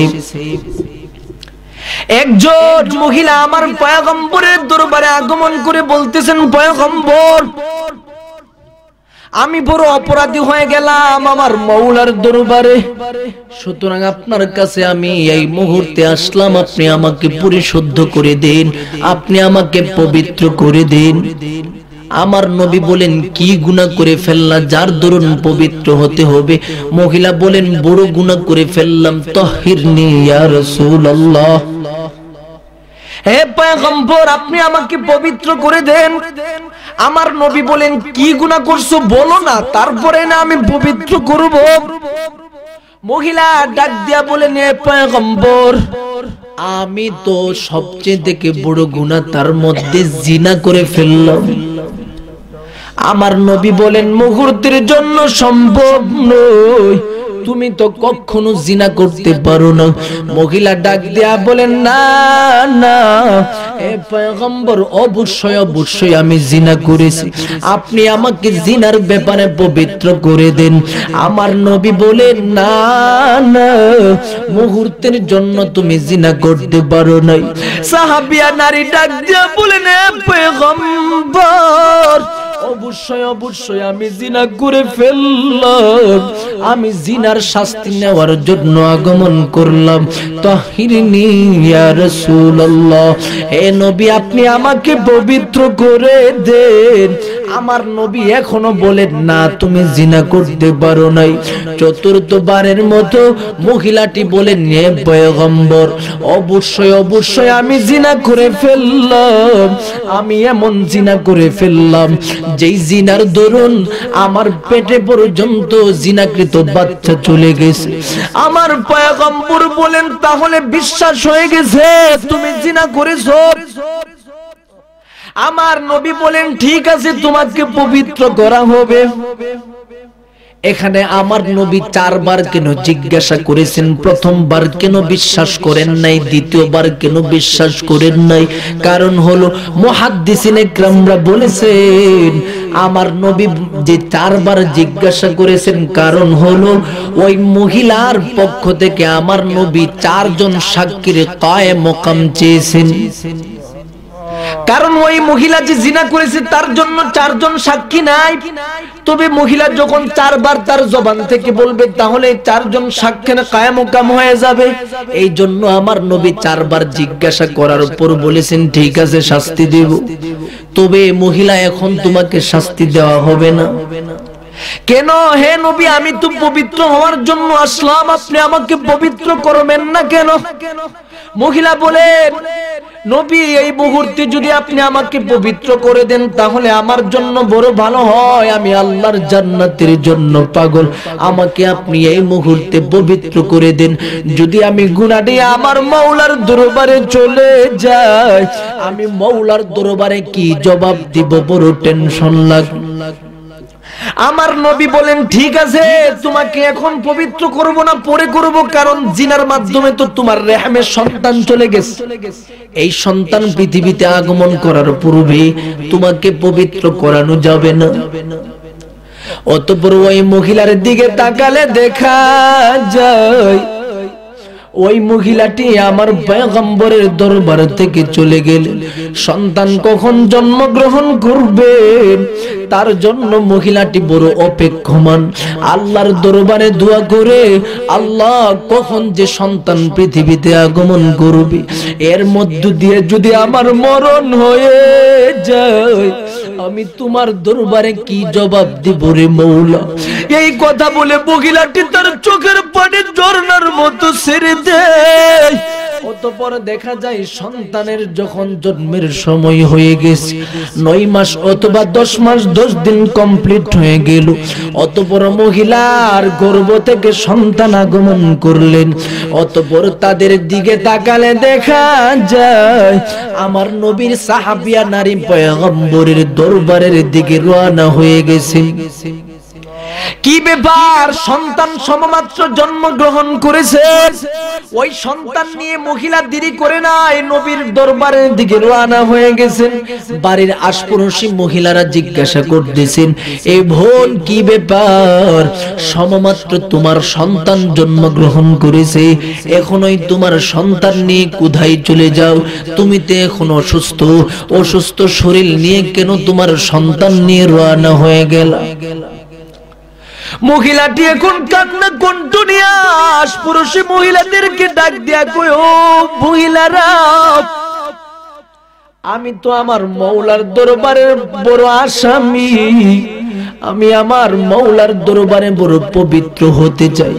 একজন মহিলা আমার পয়াগম্বরের দরবারে আগমন করে বলতেছেন পয়াগম্বর আমি বড় অপরাধী হয়ে গেলাম আমার মৌলার দরবারে সুতরাং আপনার কাছে আমি এই মুহূর্তে আসলাম আপনি আমাকে পরিশুদ্ধ করে দিন আপনি আমাকে পবিত্র করে দিন আমার নবী বলেন কি গুণা করে ফেললাম যার দরুন পবিত্র হতে হবে মহিলা বলেন বড় গুণা করে ফেললাম তহির নিয়া হে পয়গম্বর আপনি আমাকে পবিত্র করে দেন আমার নবী বলেন কি গুণা করছো বলো না তারপরে না আমি পবিত্র করব মহিলা ডাক দিয়া বলেন হে পয়গম্বর আমি তো সবচেয়ে থেকে বড় গুণা তার মধ্যে জিনা করে ফেললাম আমার নবী বলেন মুহূর্তের জন্য সম্ভব নয় তুমি তো কখনো জিনা করতে পারো না মহিলা ডাক দেয়া বলেন না না এ পয়গম্বর অবশ্যই অবশ্যই আমি জিনা করেছি আপনি আমাকে জিনার ব্যাপারে পবিত্র করে দেন আমার নবী বলেন না না মুহূর্তের জন্য তুমি জিনা করতে পারো না সাহাবিয়া নারী ডাক দেয়া বলেন এ পয়গম্বর অবশ্যই অবশ্যই আমি জিনা করে ফেললাম আমি জিনার শাস্তি নেওয়ার জন্য আগমন করলাম তাহির ইয়া হে নবী আপনি আমাকে পবিত্র করে দেন আমার নবী এখনো বলেন না তুমি জিনা করতে পারো নাই চতুর্থবারের মতো মহিলাটি বলেন নে বয়গম্বর অবশ্যই অবশ্যই আমি জিনা করে ফেললাম আমি এমন জিনা করে ফেললাম যেই জিনার দরুন আমার পেটে পর্যন্ত জিনাকৃত বাচ্চা চলে গেছে আমার পয়গম্বর বলেন তাহলে বিশ্বাস হয়ে গেছে তুমি জিনা করেছো আমার নবী বলেন ঠিক আছে তোমাকে পবিত্র করা হবে এখানে আমার নবী চারবার কেন জিজ্ঞাসা করেছেন প্রথমবার কেন বিশ্বাস করেন নাই দ্বিতীয়বার কেন বিশ্বাস করেন নাই কারণ হলো মহাদ্দিসিন একরামরা বলেছেন আমার নবী যে চারবার জিজ্ঞাসা করেছেন কারণ হলো ওই মহিলার পক্ষ থেকে আমার নবী চারজন সাক্ষীর কয় মোকাম চেয়েছেন কারণ ওই মহিলা যে জিনা করেছে তার জন্য চারজন সাক্ষী নাই তবে মহিলা যখন চারবার তার জবান থেকে বলবে তাহলে চারজন সাক্ষী না কায়াম কাম হয়ে যাবে এই জন্য আমার নবী চারবার জিজ্ঞাসা করার উপর বলেছেন ঠিক আছে শাস্তি দেব তবে মহিলা এখন তোমাকে শাস্তি দেওয়া হবে না কেন হে নবী আমি তো পবিত্র হওয়ার জন্য আসলাম আপনি আমাকে পবিত্র করবেন না কেন মহিলা বলেন নবী এই মুহূর্তে যদি আপনি আমাকে পবিত্র করে দেন তাহলে আমার জন্য বড় ভালো হয় আমি আল্লাহর জান্নাতের জন্য পাগল আমাকে আপনি এই মুহূর্তে পবিত্র করে দেন যদি আমি গুনাহটি আমার মাওলার দরবারে চলে যাই আমি মাওলার দরবারে কি জবাব দিব বড় টেনশন লাগ আমার নবী বলেন ঠিক আছে তোমাকে এখন পবিত্র করব না পরে করব কারণ জিনার মাধ্যমে তো তোমার রেহামের সন্তান চলে গেছে এই সন্তান পৃথিবীতে আগমন করার পূর্বে তোমাকে পবিত্র করানো যাবে না অতপর ওই মহিলার দিকে তাকালে দেখা যায় ওই মহিলাটি আমার পয়গম্বরের দরবার থেকে চলে গেলেন সন্তান কখন জন্মগ্রহণ করবে তার জন্য মহিলাটি বড় অপেক্ষমান আল্লাহর দরবারে দোয়া করে আল্লাহ কখন যে সন্তান পৃথিবীতে আগমন করবে এর মধ্য দিয়ে যদি আমার মরণ হয়ে যায় আমি তোমার দরবারে কি জবাব দিব রে মৌলা এই কথা বলে মহিলাটি তার চোখের পানি ঝর্ণার মতো সেরে অতপর দেখা যায় সন্তানের যখন জন্মের সময় হয়ে গেছে নয় মাস অথবা দশ মাস দশ দিন কমপ্লিট হয়ে গেল অতপর মহিলার থেকে সন্তান আগমন করলেন অতপর তাদের দিকে তাকালে দেখা যায় আমার নবীর সাহাবিয়া নারী দরবারের দিকে রোয়ানা হয়ে গেছে কি ব্যাপার সন্তান সমমাত্র জন্মগ্রহণ করেছে ওই সন্তান নিয়ে মহিলা দেরি করে না এই নবীর দরবারের দিকে রওনা হয়ে গেছেন বাড়ির আশপড়শি মহিলারা জিজ্ঞাসা করতেছেন এই বোন কি ব্যাপার সমমাত্র তোমার সন্তান জন্মগ্রহণ করেছে এখনই তোমার সন্তান নিয়ে কোথায় চলে যাও তুমি তো এখন অসুস্থ অসুস্থ শরীর নিয়ে কেন তোমার সন্তান নিয়ে রওনা হয়ে গেল মহিলাটি এখন কান্না কন্টুনিয়াস পুরুষে মহিলাদেরকে ডাক দিয়া কই ও মহিলারা আমি তো আমার মৌলার দরবারের বড় আসামি আমি আমার মৌলার দরবারে বড় পবিত্র হতে চাই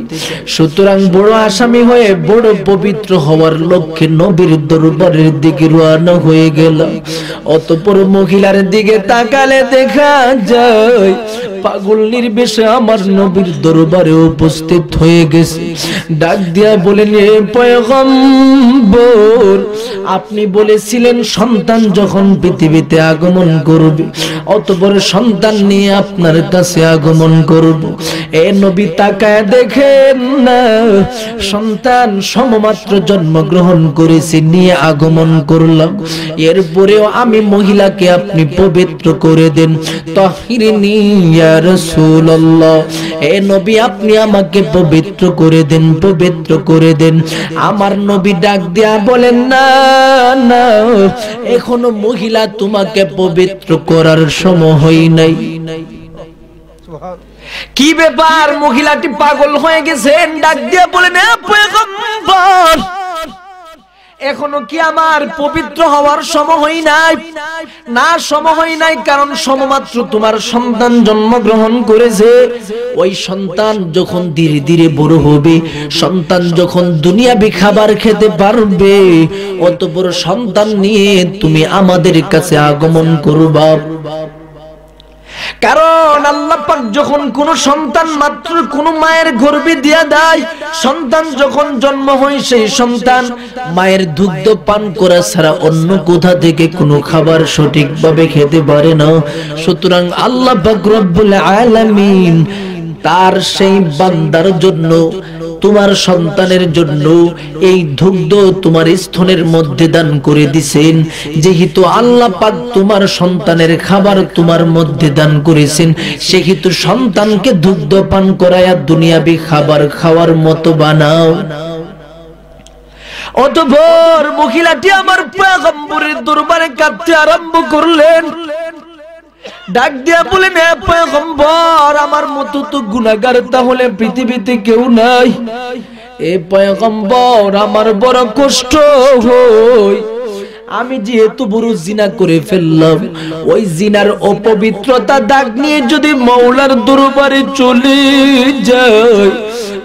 সুতরাং বড় আসামি হয়ে বড় পবিত্র হওয়ার লক্ষ্যে নবীর দরবারের দিকে রওনা হয়ে গেল অতপর মহিলার দিকে তাকালে দেখা যায় পাগল নির্বেশে আমার নবীর দরবারে উপস্থিত হয়ে গেছে ডাক দিয়া বলেন পয়গম্বর আপনি বলেছিলেন সন্তান যখন পৃথিবীতে আগমন করবে অতপর সন্তান নিয়ে আপনার আপনার কাছে আগমন করব এ নবী তাকায় দেখেন না সন্তান সমমাত্র জন্মগ্রহণ করেছে নিয়ে আগমন করলাম এরপরেও আমি মহিলাকে আপনি পবিত্র করে দেন তহিরিনী ইয়া রাসূলুল্লাহ এ নবী আপনি আমাকে পবিত্র করে দেন পবিত্র করে দেন আমার নবী ডাক দেয়া বলেন না না এখনো মহিলা তোমাকে পবিত্র করার সময় হয় নাই কি ব্যাপার মহিলাটি পাগল হয়ে গেছেন ডাক দিয়ে বলেন এখনো কি আমার পবিত্র হওয়ার সময় নাই না সময় নাই কারণ সমমাত্র তোমার সন্তান জন্মগ্রহণ করেছে ওই সন্তান যখন ধীরে ধীরে বড় হবে সন্তান যখন দুনিয়াবি খাবার খেতে পারবে অত বড় সন্তান নিয়ে তুমি আমাদের কাছে আগমন করবা কারণ আল্লাহ পাক যখন কোন সন্তান মাত্র কোন মায়ের গর্ভে দিয়া দেয় সন্তান যখন জন্ম হয় সেই সন্তান মায়ের দুগ্ধ পান করা ছাড়া অন্য কোথা থেকে কোনো খাবার সঠিকভাবে খেতে পারে না সুতরাং আল্লাহ পাক রব্বুল আলামিন তার সেই বান্দার জন্য তোমার সন্তানের জন্য এই দুগ্ধ তোমার স্থনের মধ্যে দান করে দিছেন যেহেতু আল্লাহ পাক তোমার সন্তানের খাবার তোমার মধ্যে দান করেছেন সেহেতু সন্তানকে দুগ্ধ পান করায়া দুনিয়াবি খাবার খাওয়ার মতো বানাও অতঃপর মহিলাটি আমার পেগম্বরের দরবারে কাঁদতে আরম্ভ করলেন ডাক দিয়া বলেন পয়গম্বর আমার মতো তো গুণাগার তাহলে পৃথিবীতে কেউ নাই এ পয়গম্বর আমার বড় কষ্ট হয় আমি যেহেতু বুরু জিনা করে ফেললাম ওই জিনার অপবিত্রতা দাগ নিয়ে যদি মৌলার দরবারে চলে যায়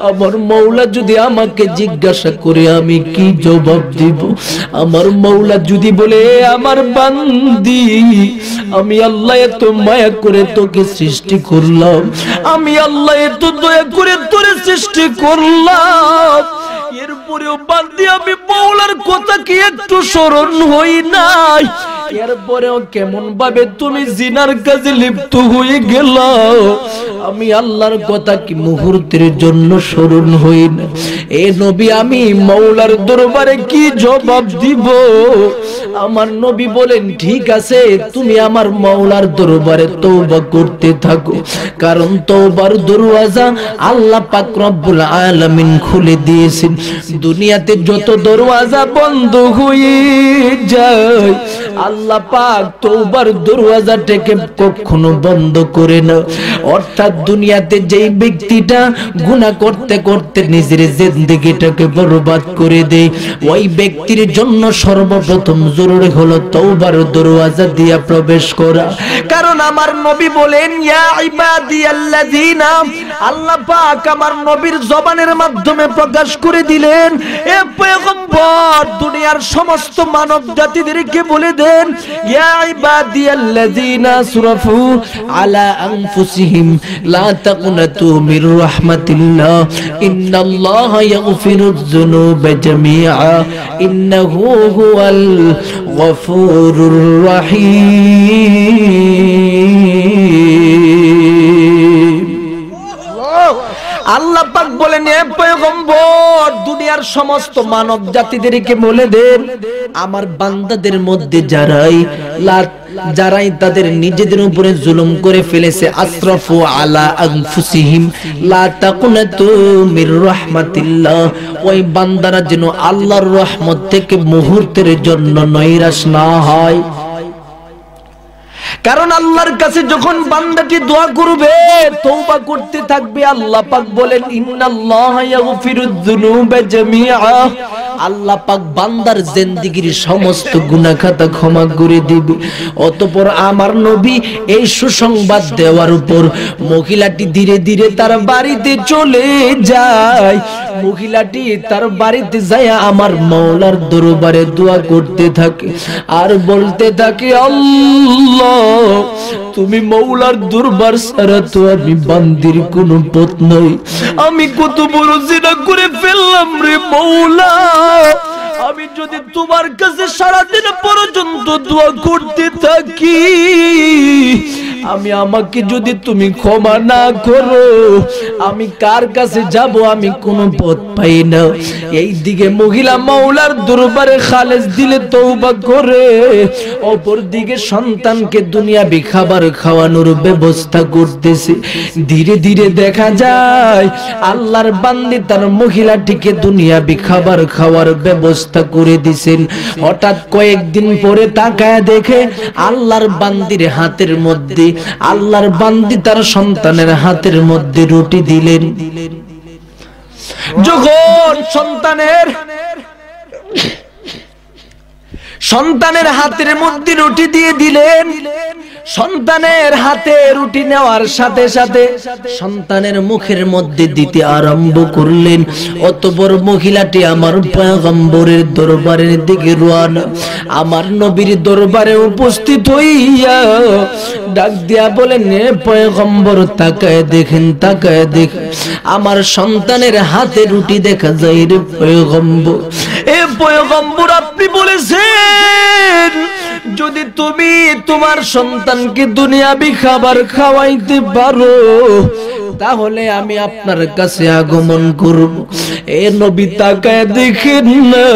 আমার মৌলা যদি আমাকে জিজ্ঞাসা করে আমি কি জবাব দিব আমার মৌলা যদি বলে আমার বান্দি আমি আল্লাহ এত মায়া করে তোকে সৃষ্টি করলাম আমি আল্লাহ এত দয়া করে তোরে সৃষ্টি করলাম এরপরেও বাদ দিয়ে আমি কথা কি একটু স্মরণ হই নাই এরপরেও কেমন ভাবে তুমি জিনার কাজে লিপ্ত হয়ে গেল আমি আল্লাহর কথা কি মুহূর্তের জন্য স্মরণ হই না এ নবী আমি মৌলার দরবারে কি জবাব দিব আমার নবী বলেন ঠিক আছে তুমি আমার মৌলার দরবারে তৌবা করতে থাকো কারণ তৌবার দরওয়াজা আল্লাহ পাক রব্বুল আলামিন খুলে দিয়েছেন দুনিয়াতে যত দরওয়াজা বন্ধ হয়ে যায় আল্লাহ পাক তৌবার দরওয়াজাটাকে কখনো বন্ধ করে না অর্থাৎ দুনিয়াতে যেই ব্যক্তিটা গুণা করতে করতে নিজের জিন্দগিটাকে বরবাদ করে দেয় ওই ব্যক্তির জন্য সর্বপ্রথম জরুরি হলো তোবার দরওয়াজা দিয়া প্রবেশ করা কারণ আমার নবী বলেন ইয়া ইবাদিয়াল্লাযিনা আল্লাহ পাক আমার নবীর জবানের মাধ্যমে প্রকাশ করে দিলেন এ দুনিয়ার সমস্ত মানব জাতিদেরকে বলে দেন ইয়া ইবাদিয়াল্লাযিনা সুরাফু আলা আনফুসিহিম লা তাকুনাতু মির রাহমাতিল্লাহ ইন্নাল্লাহা ইয়াগফিরুয যুনুবা জামিআ ইন্নাহু হুয়াল গফুরুর রাহিম আল্লাহ পাক বলেন পয়গম্বর দুনিয়ার সমস্ত মানব জাতিদেরকে বলে দেন আমার বান্দাদের মধ্যে যারাই যারাই তাদের নিজেদের উপরে জুলুম করে ফেলেছে আশরাফু আলা আনফুসিহিম লা তাকুনাতু মির রাহমাতিল্লাহ ওই বান্দারা যেন আল্লাহর রহমত থেকে মুহূর্তের জন্য নৈরাশ না হয় কারণ আল্লাহর কাছে যখন বান্দাটি দোয়া করবে তওবা করতে থাকবে আল্লাহ পাক বলেন ইন্নাল্লাহা ইয়াগফিরুয যুনুবা জামিআ আল্লাহ পাক বান্দার জিন্দেগীর সমস্ত গুনাহ খাতা ক্ষমা করে দিবে অতঃপর আমার নবী এই সুসংবাদ দেওয়ার উপর মহিলাটি ধীরে ধীরে তার বাড়িতে চলে যায় মহিলাটি তার বাড়িতে যায় আমার মাওলার দরবারে দোয়া করতে থাকে আর বলতে থাকে আল্লাহ তুমি মৌলার দুর্বার সারা তো আমি বান্দির কোনো পথ নাই আমি কত বড় করে ফেললাম রে মৌলা আমি যদি তোমার কাছে সারাদিন পর্যন্ত দোয়া করতে থাকি আমি আমাকে যদি তুমি ক্ষমা না করো আমি কার কাছে যাব আমি কোন পথ পাই না এই দিকে মহিলা মাওলার দরবারে খালেজ দিলে তৌবা করে অপর দিকে সন্তানকে দুনিয়া বি খাবার খাওয়ানোর ব্যবস্থা করতেছে ধীরে ধীরে দেখা যায় আল্লাহর বান্দি তার মহিলাটিকে দুনিয়া বি খাবার খাওয়ার ব্যবস্থা ব্যবস্থা করে দিছেন হঠাৎ কয়েকদিন পরে তাকায় দেখে আল্লাহর বান্দির হাতের মধ্যে আল্লাহর বান্দি তার সন্তানের হাতের মধ্যে রুটি দিলেন যখন সন্তানের সন্তানের হাতের মধ্যে রুটি দিয়ে দিলেন সন্তানের হাতে রুটি নেওয়ার সাথে সাথে সন্তানের মুখের মধ্যে দিতে আরম্ভ করলেন অতপর মহিলাটি আমার পয়গম্বরের দরবারের দিকে রোয়ানা আমার নবীর দরবারে উপস্থিত হইয়া ডাক দিয়া বলেন পয়গম্বর তাকায় দেখেন তাকায় দেখ আমার সন্তানের হাতে রুটি দেখা যায় রে পয়গম্বর এ পয়গম্বর আপনি বলেছেন যদি তুমি তোমার সন্তানকে দুনিয়াবি খাবার খাওয়াইতে পারো তাহলে আমি আপনার কাছে আগমন করব এ নবী তাকায় দেখেন না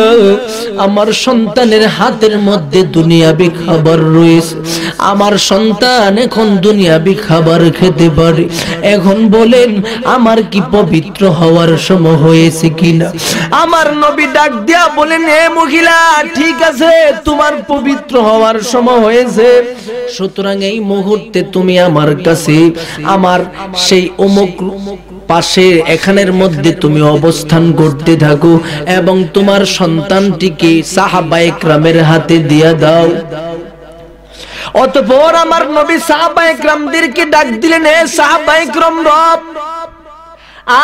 আমার সন্তানের হাতের মধ্যে দুনিয়াবি খাবার রয়েছে আমার সন্তান এখন দুনিয়াবি খাবার খেতে পারে এখন বলেন আমার কি পবিত্র হওয়ার সময় হয়েছে কিনা আমার নবী ডাক দিয়া বলেন এ মহিলা ঠিক আছে তোমার পবিত্র হওয়ার সময় হয়েছে সুতরাং এই মুহূর্তে তুমি আমার কাছে আমার সেই অমুক পাশে এখানের মধ্যে তুমি অবস্থান করতে থাকো এবং তোমার সন্তানটিকে সাহাবায়ে ক্রামের হাতে দিয়া দাও অতপর আমার নবী সাহাবায়ে ক্রামদেরকে ডাক দিলেন হে সাহাবায়ে ক্রাম রব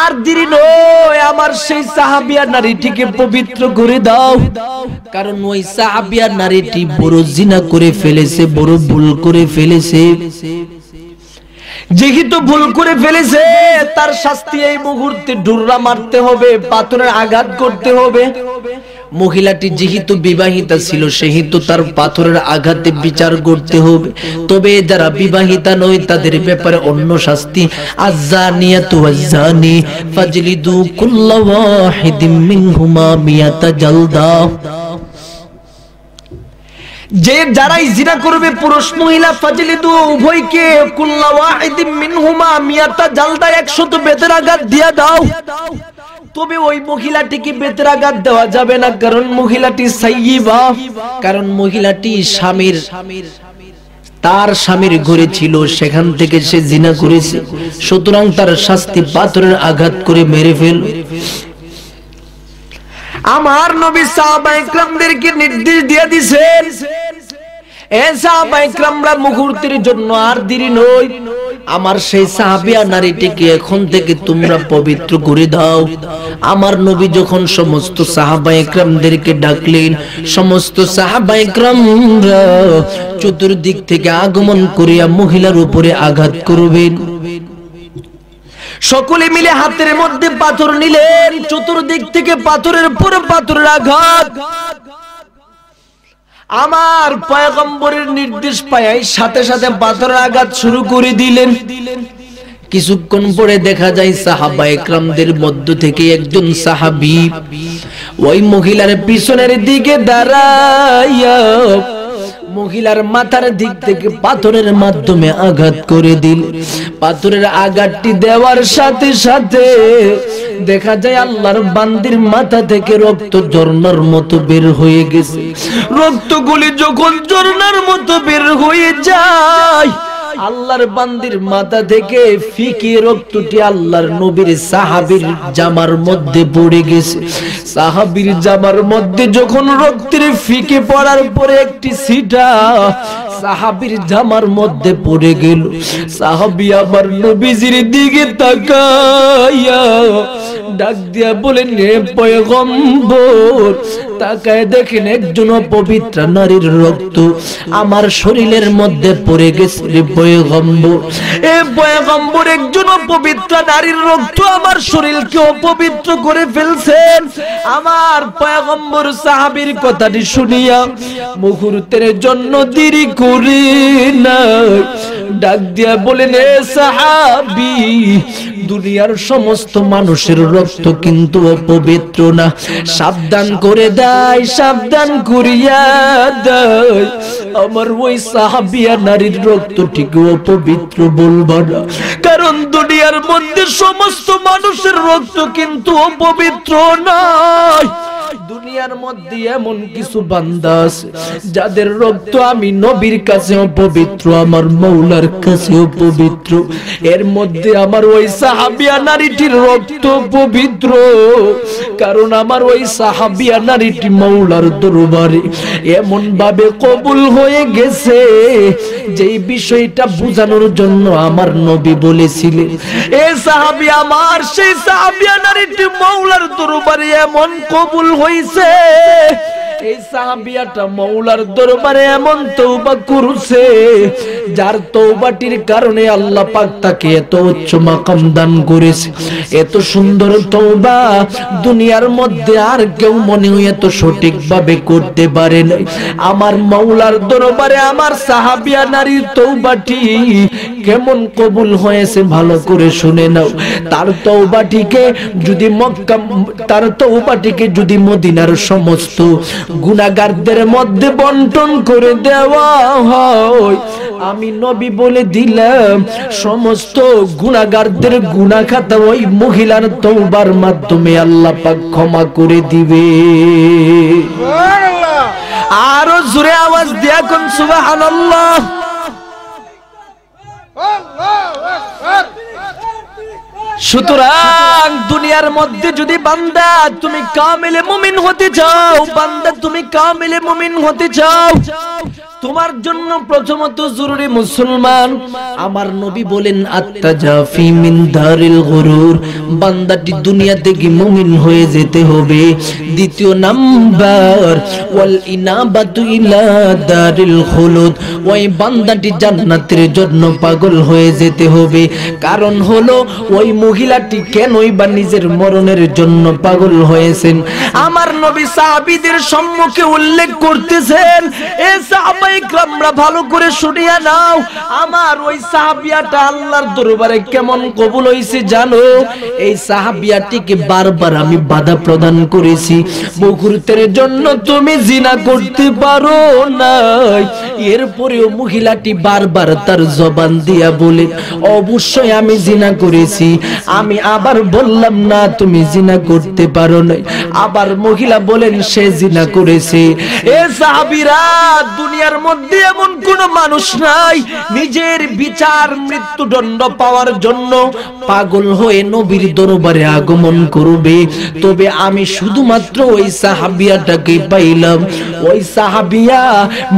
আর দিদি নয় আমার সেই সাহাবিয়া নারীটিকে পবিত্র করে দাও কারণ ওই সাহাবিয়া নারীটি বড় জিনা করে ফেলেছে বড় ভুল করে ফেলেছে যেহেতু ভুল করে ফেলেছে তার শাস্তি এই মুহূর্তে ডুররা মারতে হবে পাথরের আঘাত করতে হবে মহিলাটি যেহেতু বিবাহিতা ছিল সেহেতু তার পাথরের আঘাতে বিচার করতে হবে তবে যারা বিবাহিতা নয় তাদের ব্যাপারে অন্য শাস্তি আজানিয়াতু আজানি যে যারাই জিনা করবে পুরুষ মহিলা ফাজিলিদু উভয়কে কুল্লা ওয়াহিদ মিনহুমা মিয়াতা জালদা 100 বেতের আঘাত দিয়া দাও তবে ওই মহিলাটিকে বেতের আঘাত দেওয়া যাবে না কারণ মহিলাটি সাইয়িবা কারণ মহিলাটি স্বামীর তার স্বামীর ঘরে ছিল সেখান থেকে সে জিনা করেছে সুতরাং তার শাস্তি পাথরের আঘাত করে মেরে ফেল আমার নবী সাহাবা ইকরামদেরকে নির্দেশ দিয়ে দিবেন এ সাহাবা ইকরামরা মুহূর্তের জন্য আর দেরি নয় আমার সেই সাহাবিয়া নারীটিকে এখন থেকে তোমরা পবিত্র করে দাও আমার নবী যখন সমস্ত সাহাবা একরামদেরকে ডাকলেন সমস্ত সাহাবা একরামরা চতুর্দিক থেকে আগমন করিয়া মহিলার উপরে আঘাত করবেন সকলে মিলে হাতের মধ্যে পাথর নিলেন চতুর্দিক থেকে পাথরের পরে পাথরের আঘাত আমার পয়গম্বরের নির্দেশ পায় সাথে সাথে পাথরের আঘাত শুরু করে দিলেন কিছুক্ষণ পরে দেখা যায় সাহাবা একরামদের মধ্য থেকে একজন সাহাবি ওই মহিলার পিছনের দিকে দাঁড়াইয়া মহিলার মাথার দিক থেকে পাথরের মাধ্যমে আঘাত করে দিল পাথরের আঘাতটি দেওয়ার সাথে সাথে দেখা যায় আল্লাহর বান্দির মাথা থেকে রক্ত ঝর্ণার মতো বের হয়ে গেছে রক্তগুলি যখন ঝর্ণার মতো বের হয়ে যায় আল্লাহর বান্দির মাথা থেকে ফিকি রক্তটি আল্লাহর নবীর সাহাবির জামার মধ্যে পড়ে গেছে সাহাবির জামার মধ্যে যখন রক্তের ফিকে পড়ার পরে একটি সিটা সাহাবির জামার মধ্যে পড়ে গেল সাহাবি আমার নবীজির দিকে তাকাইয়া ডাক দিয়া বলেন হে পয়গম্বর তাকায় দেখেন একজন পবিত্র নারীর রক্ত আমার শরীরের মধ্যে পড়ে গেছে পয়গম্বর এ পয়গম্বর একজন অপবিত্র নারীর রক্ত আমার শরীরকে অপবিত্র করে ফেলছেন আমার পয়গম্বর সাহাবীর কথাটি শুনিয়া মুহূর্তের জন্য দেরি করি না ডাক দিয়া বলেন এ সাহাবী দুনিয়ার সমস্ত মানুষের রক্ত কিন্তু অপবিত্র না সাবধান করে দেয় সাবধান করিয়া দেয় আমার ওই সাহাবিয়া নারীর রক্ত ঠিক অপবিত্র বলবা না কারণ দুনিয়ার মধ্যে সমস্ত মানুষের রক্ত কিন্তু অপবিত্র নয় দুনিয়ার মধ্যে এমন কিছু বান্দা আছে যাদের রক্ত আমি নবীর কাছেও পবিত্র আমার মৌলার কাছেও পবিত্র এর মধ্যে আমার ওই সাহাবিয়া নারীটির রক্ত পবিত্র কারণ আমার ওই সাহাবিয়া নারীটি মৌলার দরবারে এমন ভাবে কবুল হয়ে গেছে যে বিষয়টা বোঝানোর জন্য আমার নবী বলেছিলেন এ সাহাবিয়া আমার সেই সাহাবিয়া নারীটি মৌলার দরবারে এমন কবুল হয়েছে você এই সাহাবিয়াটা মৌলার দরবারে এমন তৌবা করছে যার তৌবাটির কারণে আল্লাহ পাক তাকে এত উচ্চ মাকাম দান করেছে এত সুন্দর তৌবা দুনিয়ার মধ্যে আর কেউ মনে হয় এত সঠিকভাবে করতে পারে না আমার মৌলার দরবারে আমার সাহাবিয়া নারীর তৌবাটি কেমন কবুল হয়েছে ভালো করে শুনে নাও তার তৌবাটিকে যদি মক্কা তার তৌবাটিকে যদি মদিনার সমস্ত গুণাগারদের মধ্যে বন্টন করে দেওয়া হয় আমি নবী বলে দিলাম সমস্ত গুণাগারদের গুণা খাতা ওই মহিলার তৌবার মাধ্যমে আল্লাহ পাক ক্ষমা করে দিবে আরো জোরে আওয়াজ দিয়া কোন সুবাহ আল্লাহ সুতরাং দুনিয়ার মধ্যে যদি বান্দা তুমি কামিলে মুমিন হতে চাও বান্দা তুমি কামিলে মুমিন হতে চাও তোমার জন্য প্রথমত জরুরি মুসলমান আমার নবী বলেন আত্মা জাফি মিন দারিল গরুর বান্দাটি দুনিয়া থেকে মুমিন হয়ে যেতে হবে দ্বিতীয় নাম্বার ওয়াল ইনাবাতু ইলা দারিল খুলুদ ওই বান্দাটি জান্নাতের জন্য পাগল হয়ে যেতে হবে কারণ হলো ওই মহিলাটি কেনই বা নিজের মরণের জন্য পাগল হয়েছেন আমার নবী সাহাবিদের সম্মুখে উল্লেখ করতেছেন এ সাহাবাই সাহাবাইকরামরা ভালো করে শুনিয়া নাও আমার ওই সাহাবিয়াটা আল্লাহর দরবারে কেমন কবুল হইছে জানো এই সাহাবিয়াটিকে বারবার আমি বাধা প্রদান করেছি মুহূর্তের জন্য তুমি জিনা করতে পারো না এরপরেও মহিলাটি বারবার তার জবান দিয়া বলে অবশ্যই আমি জিনা করেছি আমি আবার বললাম না তুমি জিনা করতে পারো নাই আবার মহিলা বলেন সে জিনা করেছে এ সাহাবীরা দুনিয়ার মধ্যে এমন কোন মানুষ নাই নিজের বিচার মৃত্যুদণ্ড পাওয়ার জন্য পাগল হয়ে নবীর দরবারে আগমন করবে তবে আমি শুধুমাত্র ওই সাহাবিয়াটাকে পাইলাম ওই সাহাবিয়া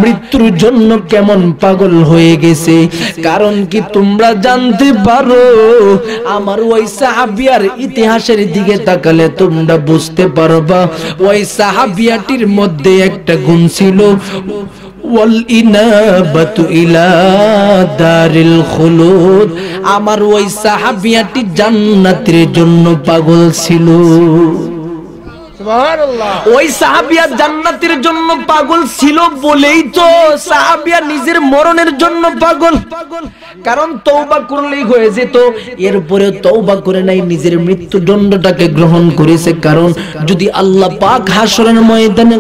মৃত্যুর জন্য কেমন পাগল হয়ে গেছে কারণ কি তোমরা জানতে পারো আমার ওই সাহাবিয়ার ইতিহাসের দিকে তাকালে তোমরা বুঝতে পারবা ওই সাহাবিয়াটির মধ্যে একটা গুণ ছিল আমার ওই সাহাবিয়াটি জান্নাতের জন্য পাগল ছিল ওই সাহাবিয়া জান্নাতের জন্য পাগল ছিল বলেই তো সাহাবিয়া নিজের মরণের জন্য পাগল পাগল কারণ তৌবা করলেই হয়ে যেত এরপরে তৌবা করে নাই নিজের মৃত্যুদণ্ডটাকে গ্রহণ করেছে কারণ যদি আল্লাহ পাক হাসরের ময়দানে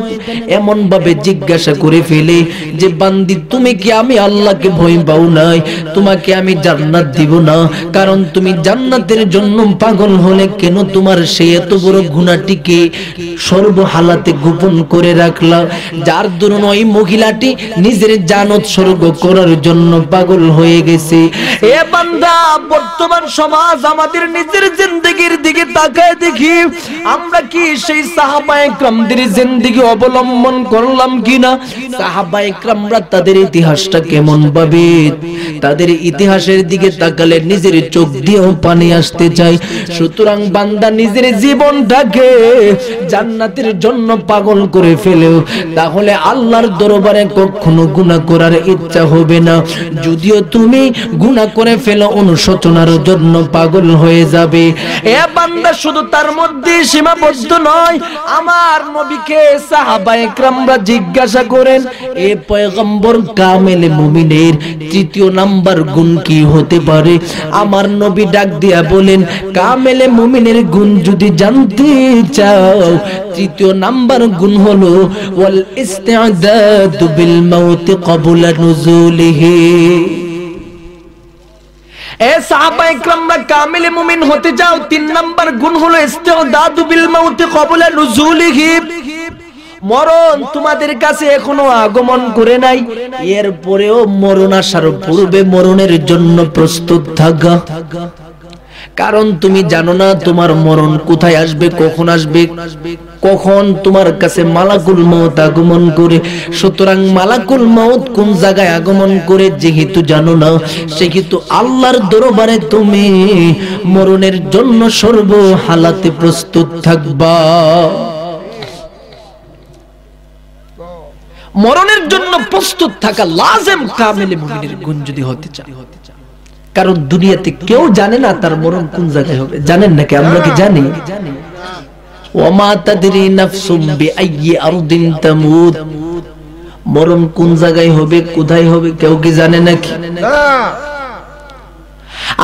এমন ভাবে জিজ্ঞাসা করে ফেলে যে বান্দি তুমি কি আমি আল্লাহকে ভয় পাও নাই তোমাকে আমি জান্নাত দিব না কারণ তুমি জান্নাতের জন্য পাগল হলে কেন তোমার সেই এত বড় গুণাটিকে সর্বহালাতে গোপন করে রাখলা যার দরুন ওই মহিলাটি নিজের জানত স্বর্গ করার জন্য পাগল হয়ে গেছে করতেছি এ বান্দা বর্তমান সমাজ আমাদের নিজের জিন্দগির দিকে তাকায় দেখি আমরা কি সেই সাহাবায়ে کرامদের জিন্দগি অবলম্বন করলাম কিনা সাহাবায়ে کرامরা তাদের ইতিহাসটা কেমন ভাবে তাদের ইতিহাসের দিকে তাকালে নিজের চোখ দিয়েও পানি আসতে চাই সুতরাং বান্দা নিজের জীবনটাকে জান্নাতের জন্য পাগল করে ফেলেও তাহলে আল্লাহর দরবারে কখনো গুনাহ করার ইচ্ছা হবে না যদিও তুমি গুণা করে ফেলো অনুশোচনার জন্য পাগল হয়ে যাবে এ বান্দা শুধু তার মধ্যে সীমাবদ্ধ নয় আমার নবীকে সাহাবায়ে کرامরা জিজ্ঞাসা করেন এ পয়গম্বর কামেল মুমিনের তৃতীয় নাম্বার গুণ কি হতে পারে আমার নবী ডাক দিয়া বলেন কামেলে মুমিনের গুণ যদি জানতে চাও তৃতীয় নাম্বার গুণ হলো ওয়াল ইস্তিআদাদু বিল মাউত কবুল নুজুলিহি তিন নাম্বার গুণ মরণ তোমাদের কাছে এখনো আগমন করে নাই এরপরেও মরণ আসার পূর্বে মরণের জন্য প্রস্তুত থাকা কারণ তুমি জানো না তোমার মরণ কোথায় আসবে কখন আসবে কখন তোমার কাছে মালাকুল মত আগমন করে সুতরাং মালাকুল মত কোন জায়গায় আগমন করে যেহেতু জানো না সেহেতু আল্লাহর দরবারে তুমি মরণের জন্য সর্ব হালাতে প্রস্তুত থাকবা মরণের জন্য প্রস্তুত থাকা লাজেম কামিলে মুমিনের গুণ যদি হতে চায় কারণ দুনিয়াতে কেউ জানে না তার মরণ কোন জায়গায় হবে জানেন নাকি আমরা কি জানি ওমা নাফসুম মরণ কোন জায়গায় হবে কোথায় হবে কেউ কি জানে নাকি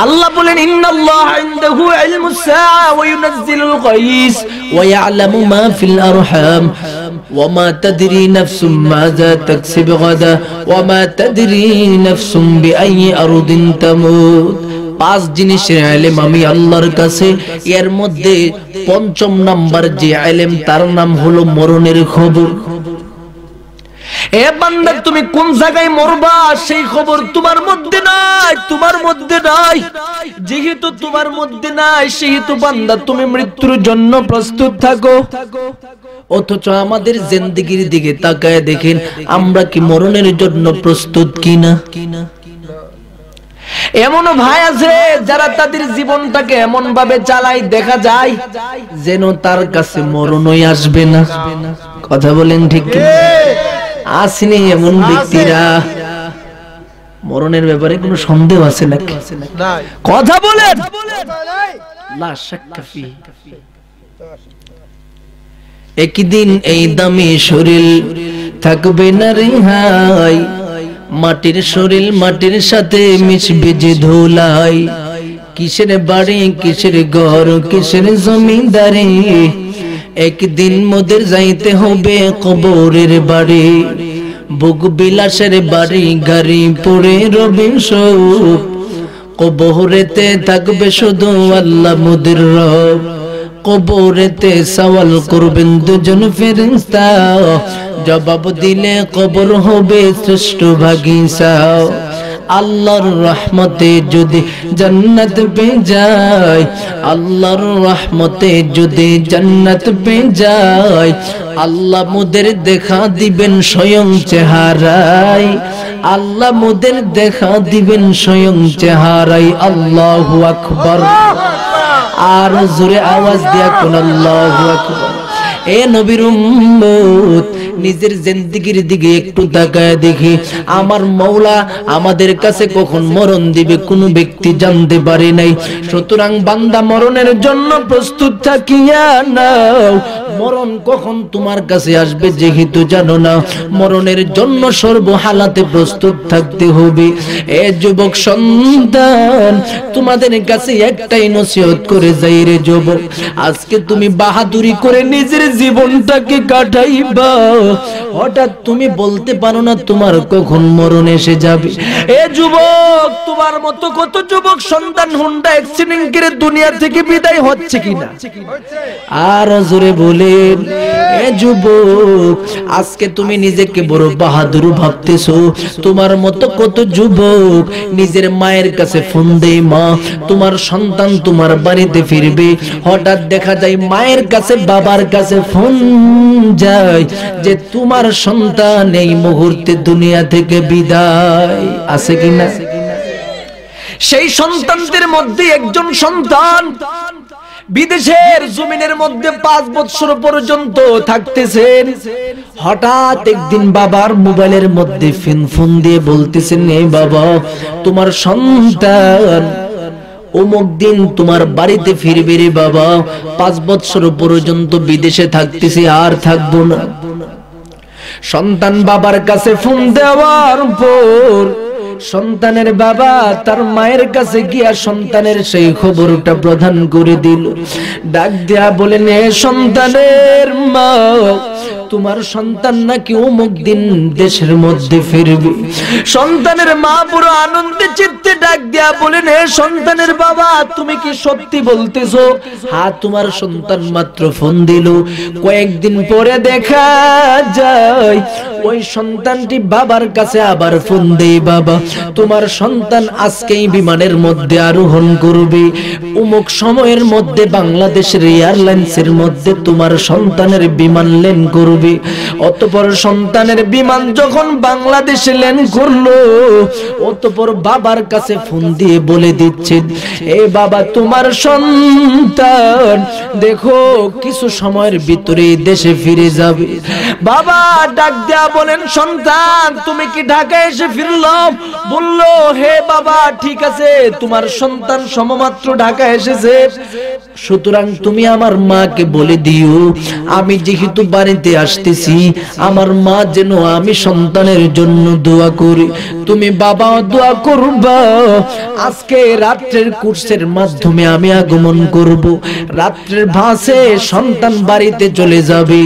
আল্লাহ বলেন ইন্নাল্লাহ ইনদাহু ইলমুস সাআ ওয়া ইউনাজ্জিলুল ওয়া ইয়ালামু মা ফিল আরহাম وما تدري نفس ماذا تكسب غدا وما تدري نفس بأي أرض تموت পাঁচ জিনিসের আলেম আমি আল্লাহর কাছে এর মধ্যে পঞ্চম নাম্বার যে আলেম তার নাম হলো মরণের খবর এ বান্দা তুমি কোন জায়গায় মরবা সেই খবর তোমার মধ্যে নাই তোমার মধ্যে নাই যেহেতু তোমার মধ্যে নাই সেহেতু বান্দা তুমি মৃত্যুর জন্য প্রস্তুত থাকো অথচ আমাদের জেন্দিগির দিকে তাকায় দেখেন আমরা কি মরণের জন্য প্রস্তুত কিনা এমন ভাই আছে যারা তাদের জীবনটাকে এমন ভাবে চালাই দেখা যায় যেন তার কাছে মরণই আসবে না কথা বলেন ঠিক আসেনি এমন ব্যক্তিরা মরণের ব্যাপারে কোনো সন্দেহ আছে নাকি কথা বলেন লাশ একদিন এই দামি শরীর থাকবে না রেহাই মাটির শরীর মাটির সাথে মিশবে যে ধুলাই কিসের বাড়ি কিসের ঘর কিসের জমিদারি একদিন মোদের যাইতে হবে কবরের বাড়ি বুক বিলাসের বাড়ি গাড়ি পড়ে রবি সব কবরেতে থাকবে শুধু আল্লাহ মোদের রব কবরেতে সওয়াল করবেন দুজন ফেরেশতা জবাব দিলে কবর হবে শ্রেষ্ঠ ভাগিসা আল্লাহর রহমতে যদি জান্নাত পে যায় আল্লাহর রহমতে যদি জন্নত পে যায় আল্লাহ মুদের দেখা দিবেন স্বয়ং চেহারাই আল্লাহ মুদের দেখা দিবেন স্বয়ং চেহারাই আল্লাহু আকবার আর জোরে আওয়াজ দিয়া কোন আল্লাহু আকবার নিজের জিন্দিগির দিকে একটু তাকায় দেখি আমার মৌলা আমাদের কাছে কখন মরণ দিবে কোনো ব্যক্তি জানতে পারে নাই সুতরাং বান্দা মরণের জন্য প্রস্তুত থাকিয়া নাও মরণ কখন তোমার কাছে আসবে যেহেতু জানো না মরণের জন্য সর্ব হালাতে প্রস্তুত থাকতে হবে এ যুবক সন্তান তোমাদের কাছে একটাই নসিহত করে যাই রে যুবক আজকে তুমি বাহাদুরি করে নিজের জীবনটাকে কাটাইবা হঠাৎ তুমি বলতে পারো না তোমার কখন মরণ এসে যাবে এ যুবক তোমার মতো কত যুবক সন্তান হুন্ডা অ্যাক্সিডেন্ট করে দুনিয়া থেকে বিদায় হচ্ছে কিনা আর জোরে বলেন এ যুবক আজকে তুমি নিজেকে বড় বাহাদুর ভাবতেছো তোমার মতো কত যুবক নিজের মায়ের কাছে ফোন দেয় মা তোমার সন্তান তোমার বাড়িতে ফিরবে হঠাৎ দেখা যায় মায়ের কাছে বাবার কাছে ফোন যায় যে তোমার সন্তান এই মুহূর্তে দুনিয়া থেকে বিদায় আছে কিনা সেই সন্তানদের মধ্যে একজন সন্তান বিদেশের জমিনের মধ্যে পাঁচ বছর পর্যন্ত থাকতেছেন হঠাৎ একদিন বাবার মোবাইলের মধ্যে ফিন ফোন দিয়ে বলতেছেন এই বাবা তোমার সন্তান অমুক দিন তোমার বাড়িতে ফিরবে রে বাবা পাঁচ বছর পর্যন্ত বিদেশে থাকতেছি আর থাকবো না সন্তান বাবার কাছে ফোন দেওয়ার পর সন্তানের বাবা তার মায়ের কাছে গিয়া সন্তানের সেই খবরটা প্রদান করে দিল ডাক দেয়া বলেন সন্তানের মা তোমার সন্তান নাকি অমুক দিন দেশের মধ্যে ফিরবে সন্তানের মা পুরো আনন্দে চিত্তে ডাক দিয়া বলেন হে সন্তানের বাবা তুমি কি সত্যি বলতেছো হ্যাঁ তোমার সন্তান মাত্র ফোন দিল কয়েকদিন পরে দেখা যায় ওই সন্তানটি বাবার কাছে আবার ফোন দেই বাবা তোমার সন্তান আজকেই বিমানের মধ্যে আরোহণ করবে অমুক সময়ের মধ্যে বাংলাদেশের এয়ারলাইন্সের মধ্যে তোমার সন্তানের বিমান লেন করবে قلبي অতপর সন্তানের বিমান যখন বাংলাদেশে ল্যান্ড করল অতপর বাবার কাছে ফোন দিয়ে বলে দিচ্ছেন এ বাবা তোমার সন্তান দেখো কিছু সময়ের ভিতরে দেশে ফিরে যাবে বাবা ডাক দেয়া বলেন সন্তান তুমি কি ঢাকা এসে ফিরল বলল হে বাবা ঠিক আছে তোমার সন্তান সমমাত্র ঢাকা এসেছে সুতরাং তুমি আমার মাকে বলে দিও আমি যেহেতু বাড়িতে আসতেছি আমার মা যেন আমি সন্তানের জন্য দোয়া করি তুমি বাবা দোয়া করবা আজকে রাত্রের কোর্সের মাধ্যমে আমি আগমন করব রাত্রের ভাসে সন্তান বাড়িতে চলে যাবে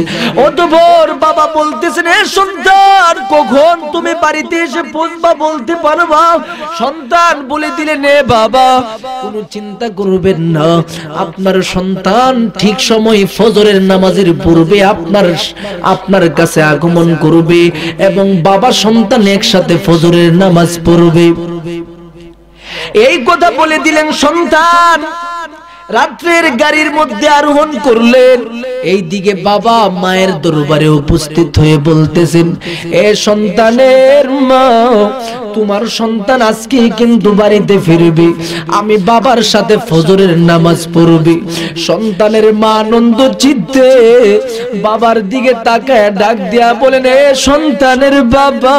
অতঃপর বাবা বলতেছেন এ সন্তান কখন তুমি বাড়িতে এসে পৌঁছবা বলতে পারবা সন্তান বলে দিলে নে বাবা কোনো চিন্তা করবেন না আপনার সন্তান ঠিক সময় ফজরের নামাজের পূর্বে আপনার আপনার কাছে আগমন করবে এবং বাবা সন্তান একসাথে ফজরের নামাজ পড়বে এই কথা বলে দিলেন সন্তান রাত্রের গাড়ির মধ্যে আরোহণ করলেন এই দিকে বাবা মায়ের দরবারে উপস্থিত হয়ে বলতেছেন এ সন্তানের মা তোমার সন্তান আজকে কিন্তু বাড়িতে ফিরবে আমি বাবার সাথে ফজরের নামাজ পড়বি সন্তানের মা আনন্দ চিত্তে বাবার দিকে তাকায় ডাক দিয়া বলেন এ সন্তানের বাবা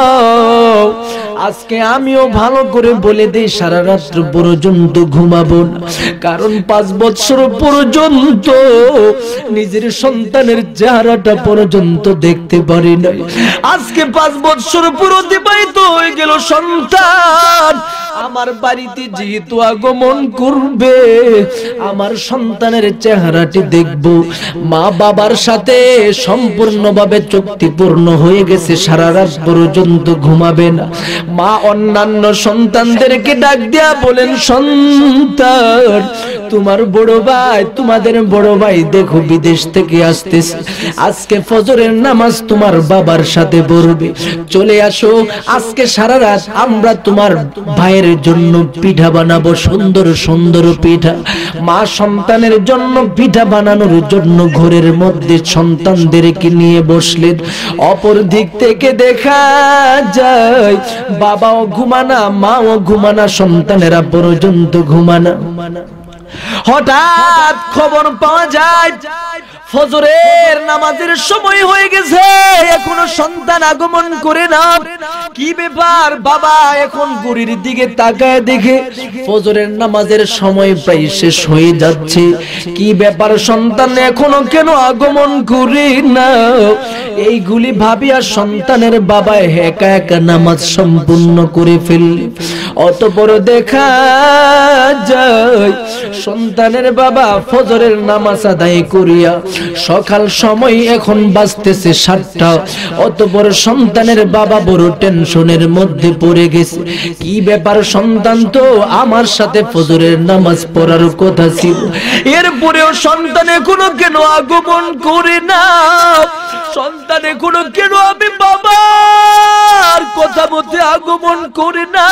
আজকে আমিও ভালো করে বলে দেই সারা রাত্র পর্যন্ত ঘুমাবো না কারণ পাঁচ বৎসর পর্যন্ত নিজের সন্তানের চেহারাটা পর্যন্ত দেখতে পারি নাই আজকে পাঁচ বৎসর পুরো অতিবাহিত হয়ে গেল সন্তান আমার বাড়িতে যেহেতু আগমন করবে আমার সন্তানের চেহারাটি দেখব মা বাবার সাথে সম্পূর্ণভাবে চুক্তিপূর্ণ হয়ে গেছে সারা রাত পর্যন্ত ঘুমাবে না মা অন্যান্য সন্তানদেরকে ডাক দিয়া বলেন সন্তান তোমার বড় ভাই তোমাদের বড় ভাই দেখো বিদেশ থেকে আসতেছে আজকে ফজরের নামাজ তোমার বাবার সাথে পড়বে চলে আসো আজকে সারা রাত আমরা তোমার ভাইয়ের মায়ের জন্য পিঠা বানাবো সুন্দর সুন্দর পিঠা মা সন্তানের জন্য পিঠা বানানোর জন্য ঘরের মধ্যে সন্তানদেরকে নিয়ে বসলেন অপর দিক থেকে দেখা যায় বাবাও ঘুমানা মাও ঘুমানা সন্তানেরা পর্যন্ত ঘুমানা হঠাৎ খবর পাওয়া যায় ফজরের নামাজের সময় হয়ে গেছে এখনো সন্তান আগমন করে না কি ব্যাপার বাবা এখন গড়ির দিকে তাকায় দেখে ফজরের নামাজের সময় প্রায় শেষ হয়ে যাচ্ছে কি ব্যাপার সন্তান এখনো কেন আগমন করে না এইগুলি ভাবিয়া সন্তানের বাবা একা একা নামাজ সম্পূর্ণ করে ফেল অতপর দেখা যায় সন্তানের বাবা ফজরের নামাজ আদায় করিয়া সকাল সময় এখন বাঁচতেছে সাতটা অত বড় সন্তানের বাবা বড় টেনশনের মধ্যে পড়ে গেছে কি ব্যাপার সন্তান তো আমার সাথে ফজরের নামাজ পড়ার কথা ছিল এরপরেও সন্তানে কোনো কেন আগমন করে না সন্তানে কোনো কেন আমি বাবার কথা মধ্যে আগমন করে না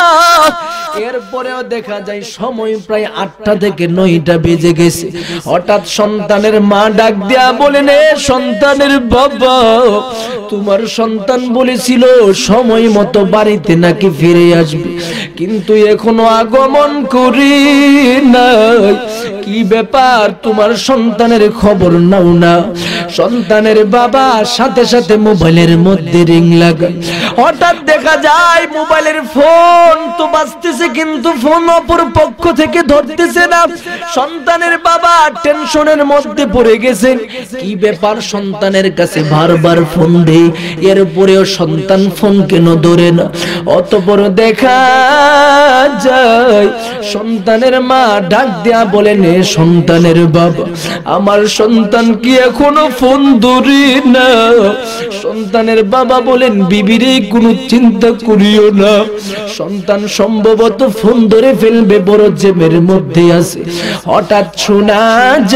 এরপরেও দেখা যায় সময় প্রায় আটটা থেকে নয়টা বেজে গেছে হঠাৎ সন্তানের মা ডাক দিয়ে যা বলেন সন্তানের বাবা তোমার সন্তান বলেছিল সময় মতো বাড়িতে নাকি ফিরে আসবে কিন্তু এখনো আগমন করি নাই কি ব্যাপার তোমার সন্তানের খবর নাও না সন্তানের বাবা সাথে সাথে মোবাইলের মধ্যে রিং লাগা হঠাৎ দেখা যায় মোবাইলের ফোন তো বাজতেছে কিন্তু ফোন অপর পক্ষ থেকে ধরতেছে না সন্তানের বাবা টেনশনের মধ্যে পড়ে গেছেন কি ব্যাপার সন্তানের কাছে বারবার ফোন দেই এরপরেও সন্তান ফোন কেন ধরে না অতপর দেখা যায় সন্তানের মা ডাক দেয়া বলেন সন্তানের বাবা আমার সন্তান কি এখনো ফোন ধরি না সন্তানের বাবা বলেন বিবিরে কোনো চিন্তা করিও না সন্তান সম্ভবত ফোন ধরে ফেলবে বড় জেমের মধ্যে আছে হঠাৎ শোনা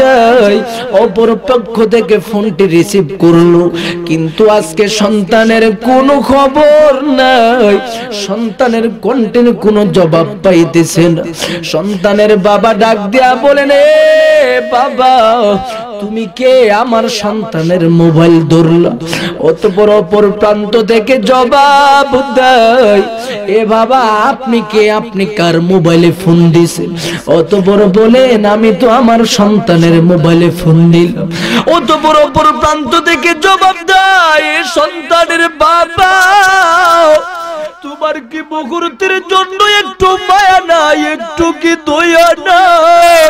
যায় অপর পক্ষ থেকে ফোনটি রিসিভ করলো কিন্তু আজকে সন্তানের কোনো খবর নাই সন্তানের কন্টের কোনো জবাব পাইতেছে না সন্তানের বাবা ডাক দিয়া বলেন বাবা তুমি কে আমার সন্তানের মোবাইল ধরল অতপর অপর প্রান্ত থেকে জবাব দেয় এ বাবা আপনি কে আপনি কার মোবাইলে ফোন দিছেন অতপর বলেন আমি তো আমার সন্তানের মোবাইলে ফোন অত অতপর অপর প্রান্ত থেকে জবাব দেয় সন্তানের বাবা তোমার কি মুহূর্তের জন্য একটু মায়া নাই একটু কি দয়া নাই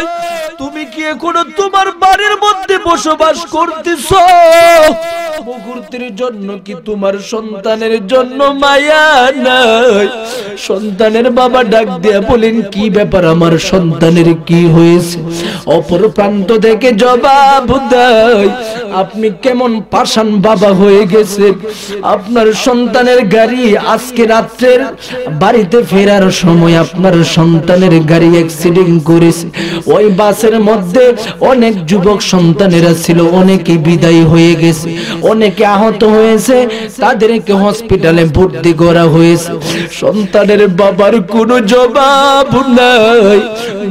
তুমি কি এখনো তোমার বাড়ির মধ্যে বসবাস করতেছ মুহূর্তের জন্য কি তোমার সন্তানের জন্য মায়া নাই সন্তানের বাবা ডাক দিয়া বলেন কি ব্যাপার আমার সন্তানের কি হয়েছে অপর প্রান্ত থেকে জবাব দেয় আপনি কেমন পাষাণ বাবা হয়ে গেছে আপনার সন্তানের গাড়ি আজকে রাত্রের বাড়িতে ফেরার সময় আপনার সন্তানের গাড়ি অ্যাক্সিডেন্ট করেছে ওই বাসের মধ্যে অনেক যুবক সন্তানেরা ছিল অনেকে বিদায়ী হয়ে গেছে অনেকে আহত হয়েছে তাদেরকে হসপিটালে ভর্তি করা হয়েছে সন্তানের বাবার কোনো জবাব নাই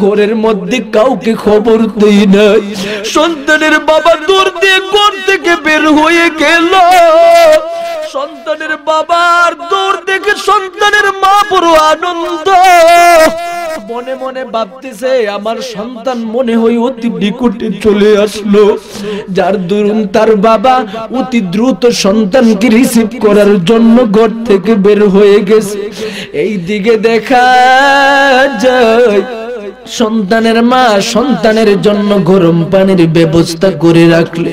ঘরের মধ্যে কাউকে খবর দিই নাই সন্তানের বাবা দূর দিয়ে ঘর থেকে বের হয়ে গেল সন্তানের বাবার দূর দেখে সন্তানের মা পুরো আনন্দ মনে মনে ভাবতেছে আমার সন্তান মনে হয় অতি নিকটে চলে আসলো যার দরুন তার বাবা অতি দ্রুত সন্তানকে রিসিভ করার জন্য ঘর থেকে বের হয়ে গেছে এই দিকে দেখা যায় সন্তানের মা সন্তানের জন্য গরম পানির ব্যবস্থা করে রাখলে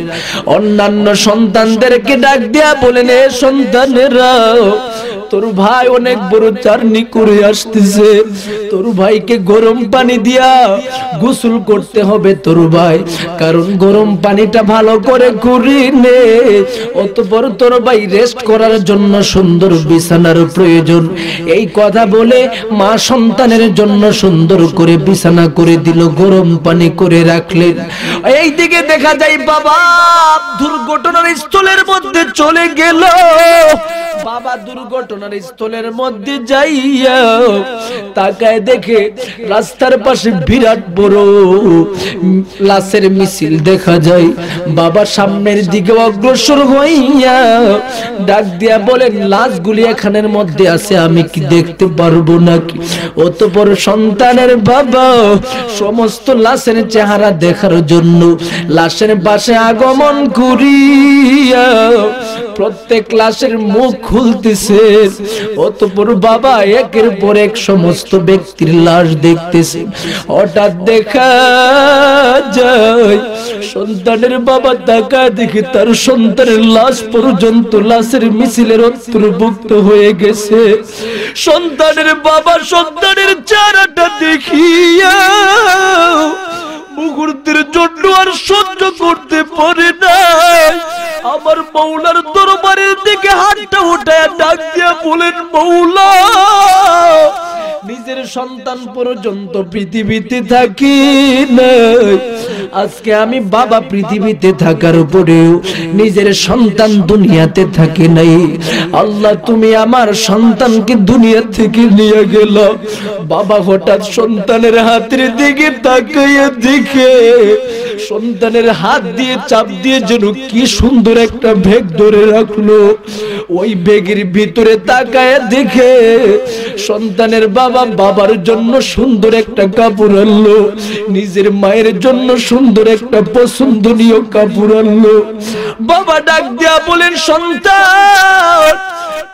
অন্যান্য সন্তানদেরকে ডাক দিয়া বলেন এ সন্তানেরা তোর ভাই অনেক বড় চারনি করে আসতেছে তোর ভাইকে গরম পানি দিয়া গোসল করতে হবে তোর ভাই কারণ গরম পানিটা ভালো করে ঘুরি নে অতপর তোর ভাই রেস্ট করার জন্য সুন্দর বিছানার প্রয়োজন এই কথা বলে মা সন্তানের জন্য সুন্দর করে বিছানা করে দিল গরম পানি করে রাখলেন এই দিকে দেখা যায় বাবা দুর্ঘটনার স্থলের মধ্যে চলে গেল বাবা দুর্ঘটনা ঘটনার স্থলের মধ্যে যাইয়া তাকায় দেখে রাস্তার পাশে বিরাট বড় লাশের মিছিল দেখা যায় বাবার সামনের দিকে অগ্রসর হইয়া ডাক দিয়া বলেন লাশগুলি এখানের মধ্যে আছে আমি কি দেখতে পারবো নাকি অতপর সন্তানের বাবা সমস্ত লাশের চেহারা দেখার জন্য লাশের পাশে আগমন করিয়া প্রত্যেক লাশের মুখ খুলতেছে সমস্ত ব্যক্তির লাশ দেখতেছে হঠাৎ দেখা যায় সন্তানের বাবা তাকা দেখে তার সন্তানের লাশ পর্যন্ত লাশের মিছিলের অন্তর্ভুক্ত হয়ে গেছে সন্তানের বাবা সন্তানের চারাটা দেখিয়া মুহূর্তের জন্য আর সহ্য করতে পারে না আমার মৌলার দরবারের দিকে হাতটা উঠায় ডাক দিয়ে বলেন মৌলা নিজের সন্তান পর্যন্ত পৃথিবীতে থাকি নাই আজকে আমি বাবা পৃথিবীতে থাকার উপরেও নিজের সন্তান দুনিয়াতে থাকে নাই আল্লাহ তুমি আমার সন্তানকে দুনিয়া থেকে নিয়ে গেল বাবা হঠাৎ সন্তানের হাতের দিকে তাকাইয়া দেখে সন্তানের হাত দিয়ে চাপ দিয়ে যেন কি সুন্দর একটা ভেগ ধরে রাখলো ওই বেগের ভিতরে তাকায় দেখে সন্তানের বাবা বাবা বাবার জন্য সুন্দর একটা কাপড় আনলো নিজের মায়ের জন্য সুন্দর একটা পছন্দনীয় কাপড় আনলো বাবা ডাক দেয়া বলেন সন্তান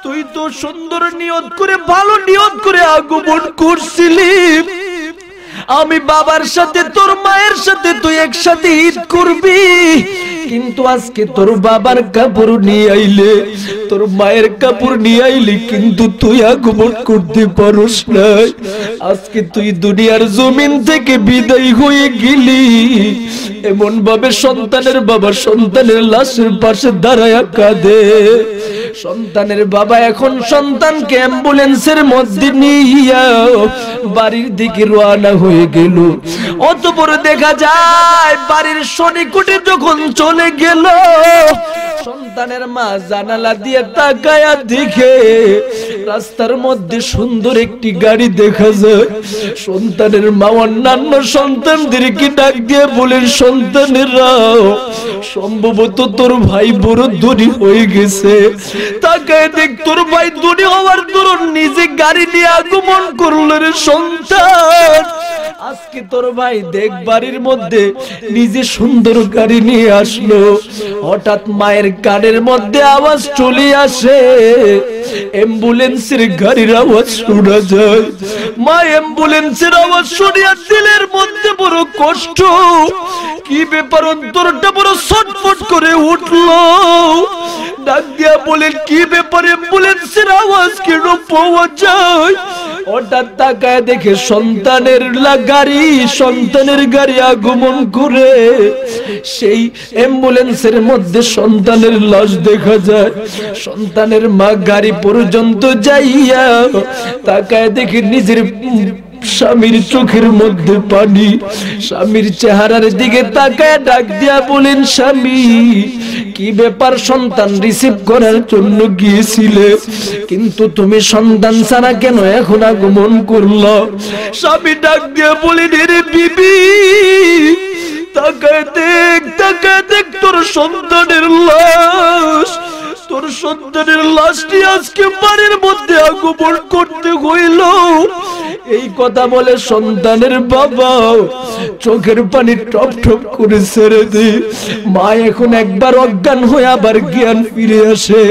তুই তো সুন্দর নিয়ত করে ভালো নিয়ত করে আগমন করছিলি আমি বাবার সাথে তোর মায়ের সাথে তুই একসাথে ঈদ করবি কিন্তু আজকে তোর বাবার কাপড় নিয়ে আইলে তোর মায়ের কাপড় নিয়ে আইলে কিন্তু তুই আগমন করতে পারস নাই আজকে তুই দুনিয়ার জমিন থেকে বিদায় হয়ে গেলি এমন ভাবে সন্তানের বাবা সন্তানের লাশের পাশে দাঁড়ায় কাঁদে সন্তানের বাবা এখন সন্তানকে অ্যাম্বুলেন্সের মধ্যে নিয়ে বাড়ির দিকে রওনা হয়ে গেল অতপর দেখা যায় বাড়ির শনিকুটে যখন চলে চলে গেল সন্তানের মা জানালা দিয়ে তাকায়া দেখে রাস্তার মধ্যে সুন্দর একটি গাড়ি দেখা যায় সন্তানের মা অন্যান্য সন্তানদেরকে ডাক দিয়ে বলেন সন্তানেরাও সম্ভবত তোর ভাই বড় দড়ি হয়ে গেছে তাকায় দেখ তোর ভাই দড়ি হওয়ার দরুন নিজে গাড়ি নিয়ে আগমন করল রে সন্তান আজকে তোর ভাই দেখ বাড়ির মধ্যে নিজে সুন্দর গাড়ি নিয়ে আসলো হঠাৎ মায়ের তাদের কানের মধ্যে আওয়াজ চলে আসে অ্যাম্বুলেন্সের গাড়ির আওয়াজ শোনা যায় মা অ্যাম্বুলেন্সের আওয়াজ শুনিয়া দিলের মধ্যে বড় কষ্ট কি ব্যাপার অন্তরটা বড় ছটফট করে উঠল ডাক দিয়া বলেন কি ব্যাপার অ্যাম্বুলেন্সের আওয়াজ কেন পাওয়া যায় হঠাৎ তাকায় দেখে সন্তানের গাড়ি সন্তানের গাড়ি আগমন করে সেই অ্যাম্বুলেন্সের মধ্যে সন্তান সন্তানের লাশ দেখা যায় সন্তানের মা গাড়ি পর্যন্ত যাইয়া তাকায় দেখি নিজের স্বামীর চোখের মধ্যে পানি স্বামীর চেহারার দিকে তাকায় ডাক দিয়া বলেন স্বামী কি ব্যাপার সন্তান রিসিভ করার জন্য গিয়েছিলে কিন্তু তুমি সন্তান ছাড়া কেন এখন আগমন করল স্বামী ডাক দিয়া বলেন রে বিবি তাকায় দেখ তাকায় দেখ তোর সন্তানের লাশ তোর সন্তানের লাশটি আজকে বাড়ির মধ্যে আগমন করতে হইল এই কথা বলে সন্তানের বাবা চোখের পানি টপ টপ করে ছেড়ে দি মা এখন একবার অজ্ঞান হয়ে আবার জ্ঞান ফিরে আসে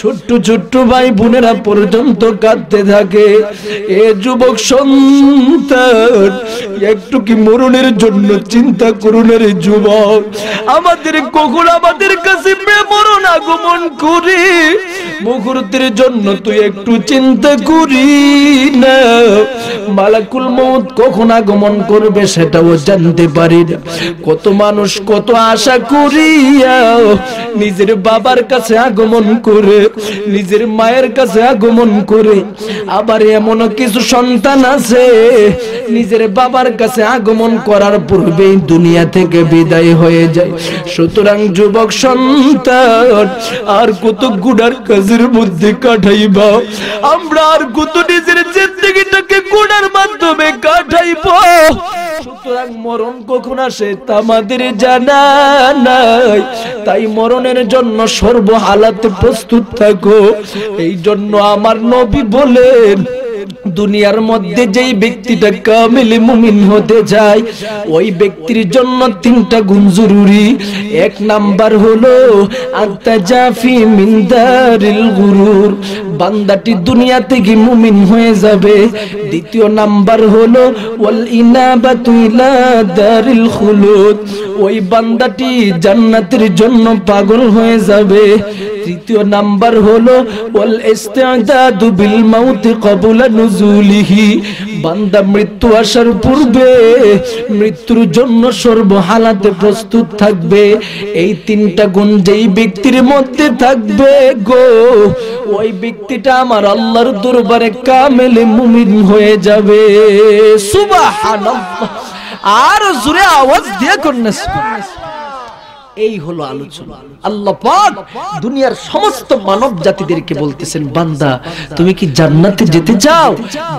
ছোট্ট ছোট্ট ভাই বোনেরা পর্যন্ত কাঁদতে থাকে এ যুবক সন্তান একটু কি মরণের জন্য চিন্তা করুন রে যুবক আমাদের কখন আমাদের কাছে মরণ আগমন করি মুহূর্তের জন্য তুই একটু চিন্তা করি না মালাকুল মৌত কখন আগমন করবে সেটাও জানতে পারি না কত মানুষ কত আশা করিয়া নিজের বাবার কাছে আগমন করে নিজের মায়ের কাছে আগমন করে আবার এমন কিছু সন্তান আছে নিজের বাবার কাছে আগমন করার পূর্বেই দুনিয়া থেকে বিদায় হয়ে যায় সুতরাং যুবক সন্তান আর কত গুডার কাজের মধ্যে কাটাইবা আমরা আর কত নিজের জিন্দগিটাকে গুণের মাধ্যমে কাটাইব সুতরাং মরণ কখন আসে তা আমাদের জানা নাই তাই মরণের জন্য সর্ব হালাতে প্রস্তুত থাকো এই জন্য আমার নবী বলেন দুনিয়ার মধ্যে যেই ব্যক্তিটা কামিল মুমিন হতে যায় ওই ব্যক্তির জন্য তিনটা গুণ জরুরি এক নাম্বার হলো আত্মা জাফি মিন্দারিল গুরুর বান্দাটি দুনিয়া থেকে মুমিন হয়ে যাবে দ্বিতীয় নাম্বার হলো ওয়াল ইনাবাতু ইলা দারিল খুলুদ ওই বান্দাটি জান্নাতের জন্য পাগল হয়ে যাবে তৃতীয় নাম্বার হলো ওয়াল ইস্তিদাদু বিল মাউত ক্বাবলা নুজুলিহি বান্দা মৃত্যু আসার পূর্বে মৃত্যুর জন্য সর্ব হালাতে প্রস্তুত থাকবে এই তিনটা গুণ যেই ব্যক্তির মধ্যে থাকবে গো ওই ব্যক্তিটা আমার আল্লাহর দরবারে কামেল মুমিন হয়ে যাবে সুবহানাল্লাহ আর জোরে আওয়াজ দিয়ে করনে সুবহানাল্লাহ এই হলো আলোচনা আল্লাহ পাক দুনিয়ার সমস্ত মানব জাতিদেরকে বলতেছেন বান্দা তুমি কি জান্নাতে যেতে চাও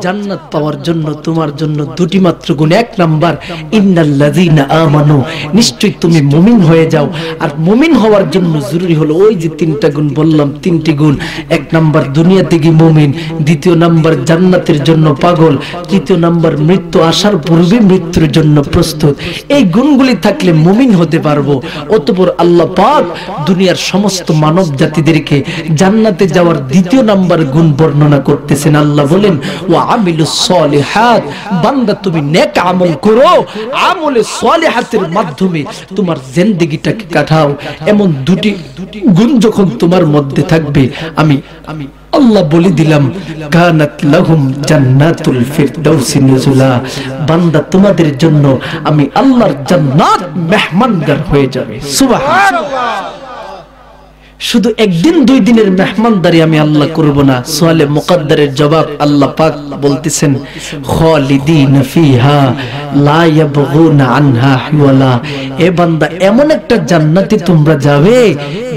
জান্নাত পাওয়ার জন্য তোমার জন্য দুটি মাত্র গুণ এক নাম্বার ইন্নাল্লাযীনা আমানু নিশ্চয়ই তুমি মুমিন হয়ে যাও আর মুমিন হওয়ার জন্য জরুরি হলো ওই যে তিনটা গুণ বললাম তিনটি গুণ এক নাম্বার দুনিয়াতে গিয়ে মুমিন দ্বিতীয় নাম্বার জান্নাতের জন্য পাগল তৃতীয় নাম্বার মৃত্যু আসার পূর্বে মৃত্যুর জন্য প্রস্তুত এই গুণগুলি থাকলে মুমিন হতে পারবো অত অতপর আল্লাহ পাক দুনিয়ার সমস্ত মানব জাতিদেরকে জান্নাতে যাওয়ার দ্বিতীয় নাম্বার গুণ বর্ণনা করতেছেন আল্লাহ বলেন ও আমিলু সলিহাত বান্দা তুমি নেক আমল করো আমলে সলিহাতের মাধ্যমে তোমার জিন্দেগিটাকে কাটাও এমন দুটি গুণ যখন তোমার মধ্যে থাকবে আমি আমি আল্লাহ বলে দিলাম কানাত লাহুম জান্নাতুল ফিরদাউসি নুজুলা বান্দা তোমাদের জন্য আমি আল্লাহর জান্নাত মেহমানদার হয়ে যাবে সুবহানাল্লাহ শুধু একদিন দুই দিনের মেহমানদারি আমি আল্লাহ করব না সোয়ালে মুকাদ্দারের জবাব আল্লাহ পাক বলতেছেন খালিদিন ফিহা লা ইয়াবগুনা আনহা হিওয়ালা এ বান্দা এমন একটা জান্নাতে তোমরা যাবে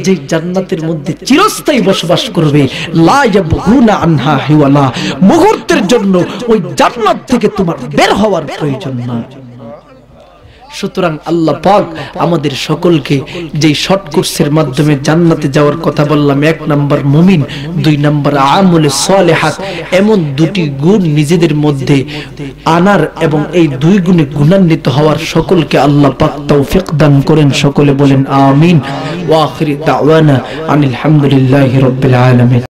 যে জান্নাতের মধ্যে চিরস্থায়ী বসবাস করবে লা ইয়াবগুনা আনহা হিওয়ালা মুহূর্তের জন্য ওই জান্নাত থেকে তোমার বের হওয়ার প্রয়োজন না সুতরাং আল্লাহ পাক আমাদের সকলকে যে শর্ট কোর্সের মাধ্যমে জান্নাতে যাওয়ার কথা বললাম এক নাম্বার মুমিন দুই নাম্বার আমলে সালেহাত এমন দুটি গুণ নিজেদের মধ্যে আনার এবং এই দুই গুণে গুণান্বিত হওয়ার সকলকে আল্লাহ পাক তৌফিক দান করেন সকলে বলেন আমিন ওয়াখির দাওয়ানা আনিল হামদুলিল্লাহি রাব্বিল আলামিন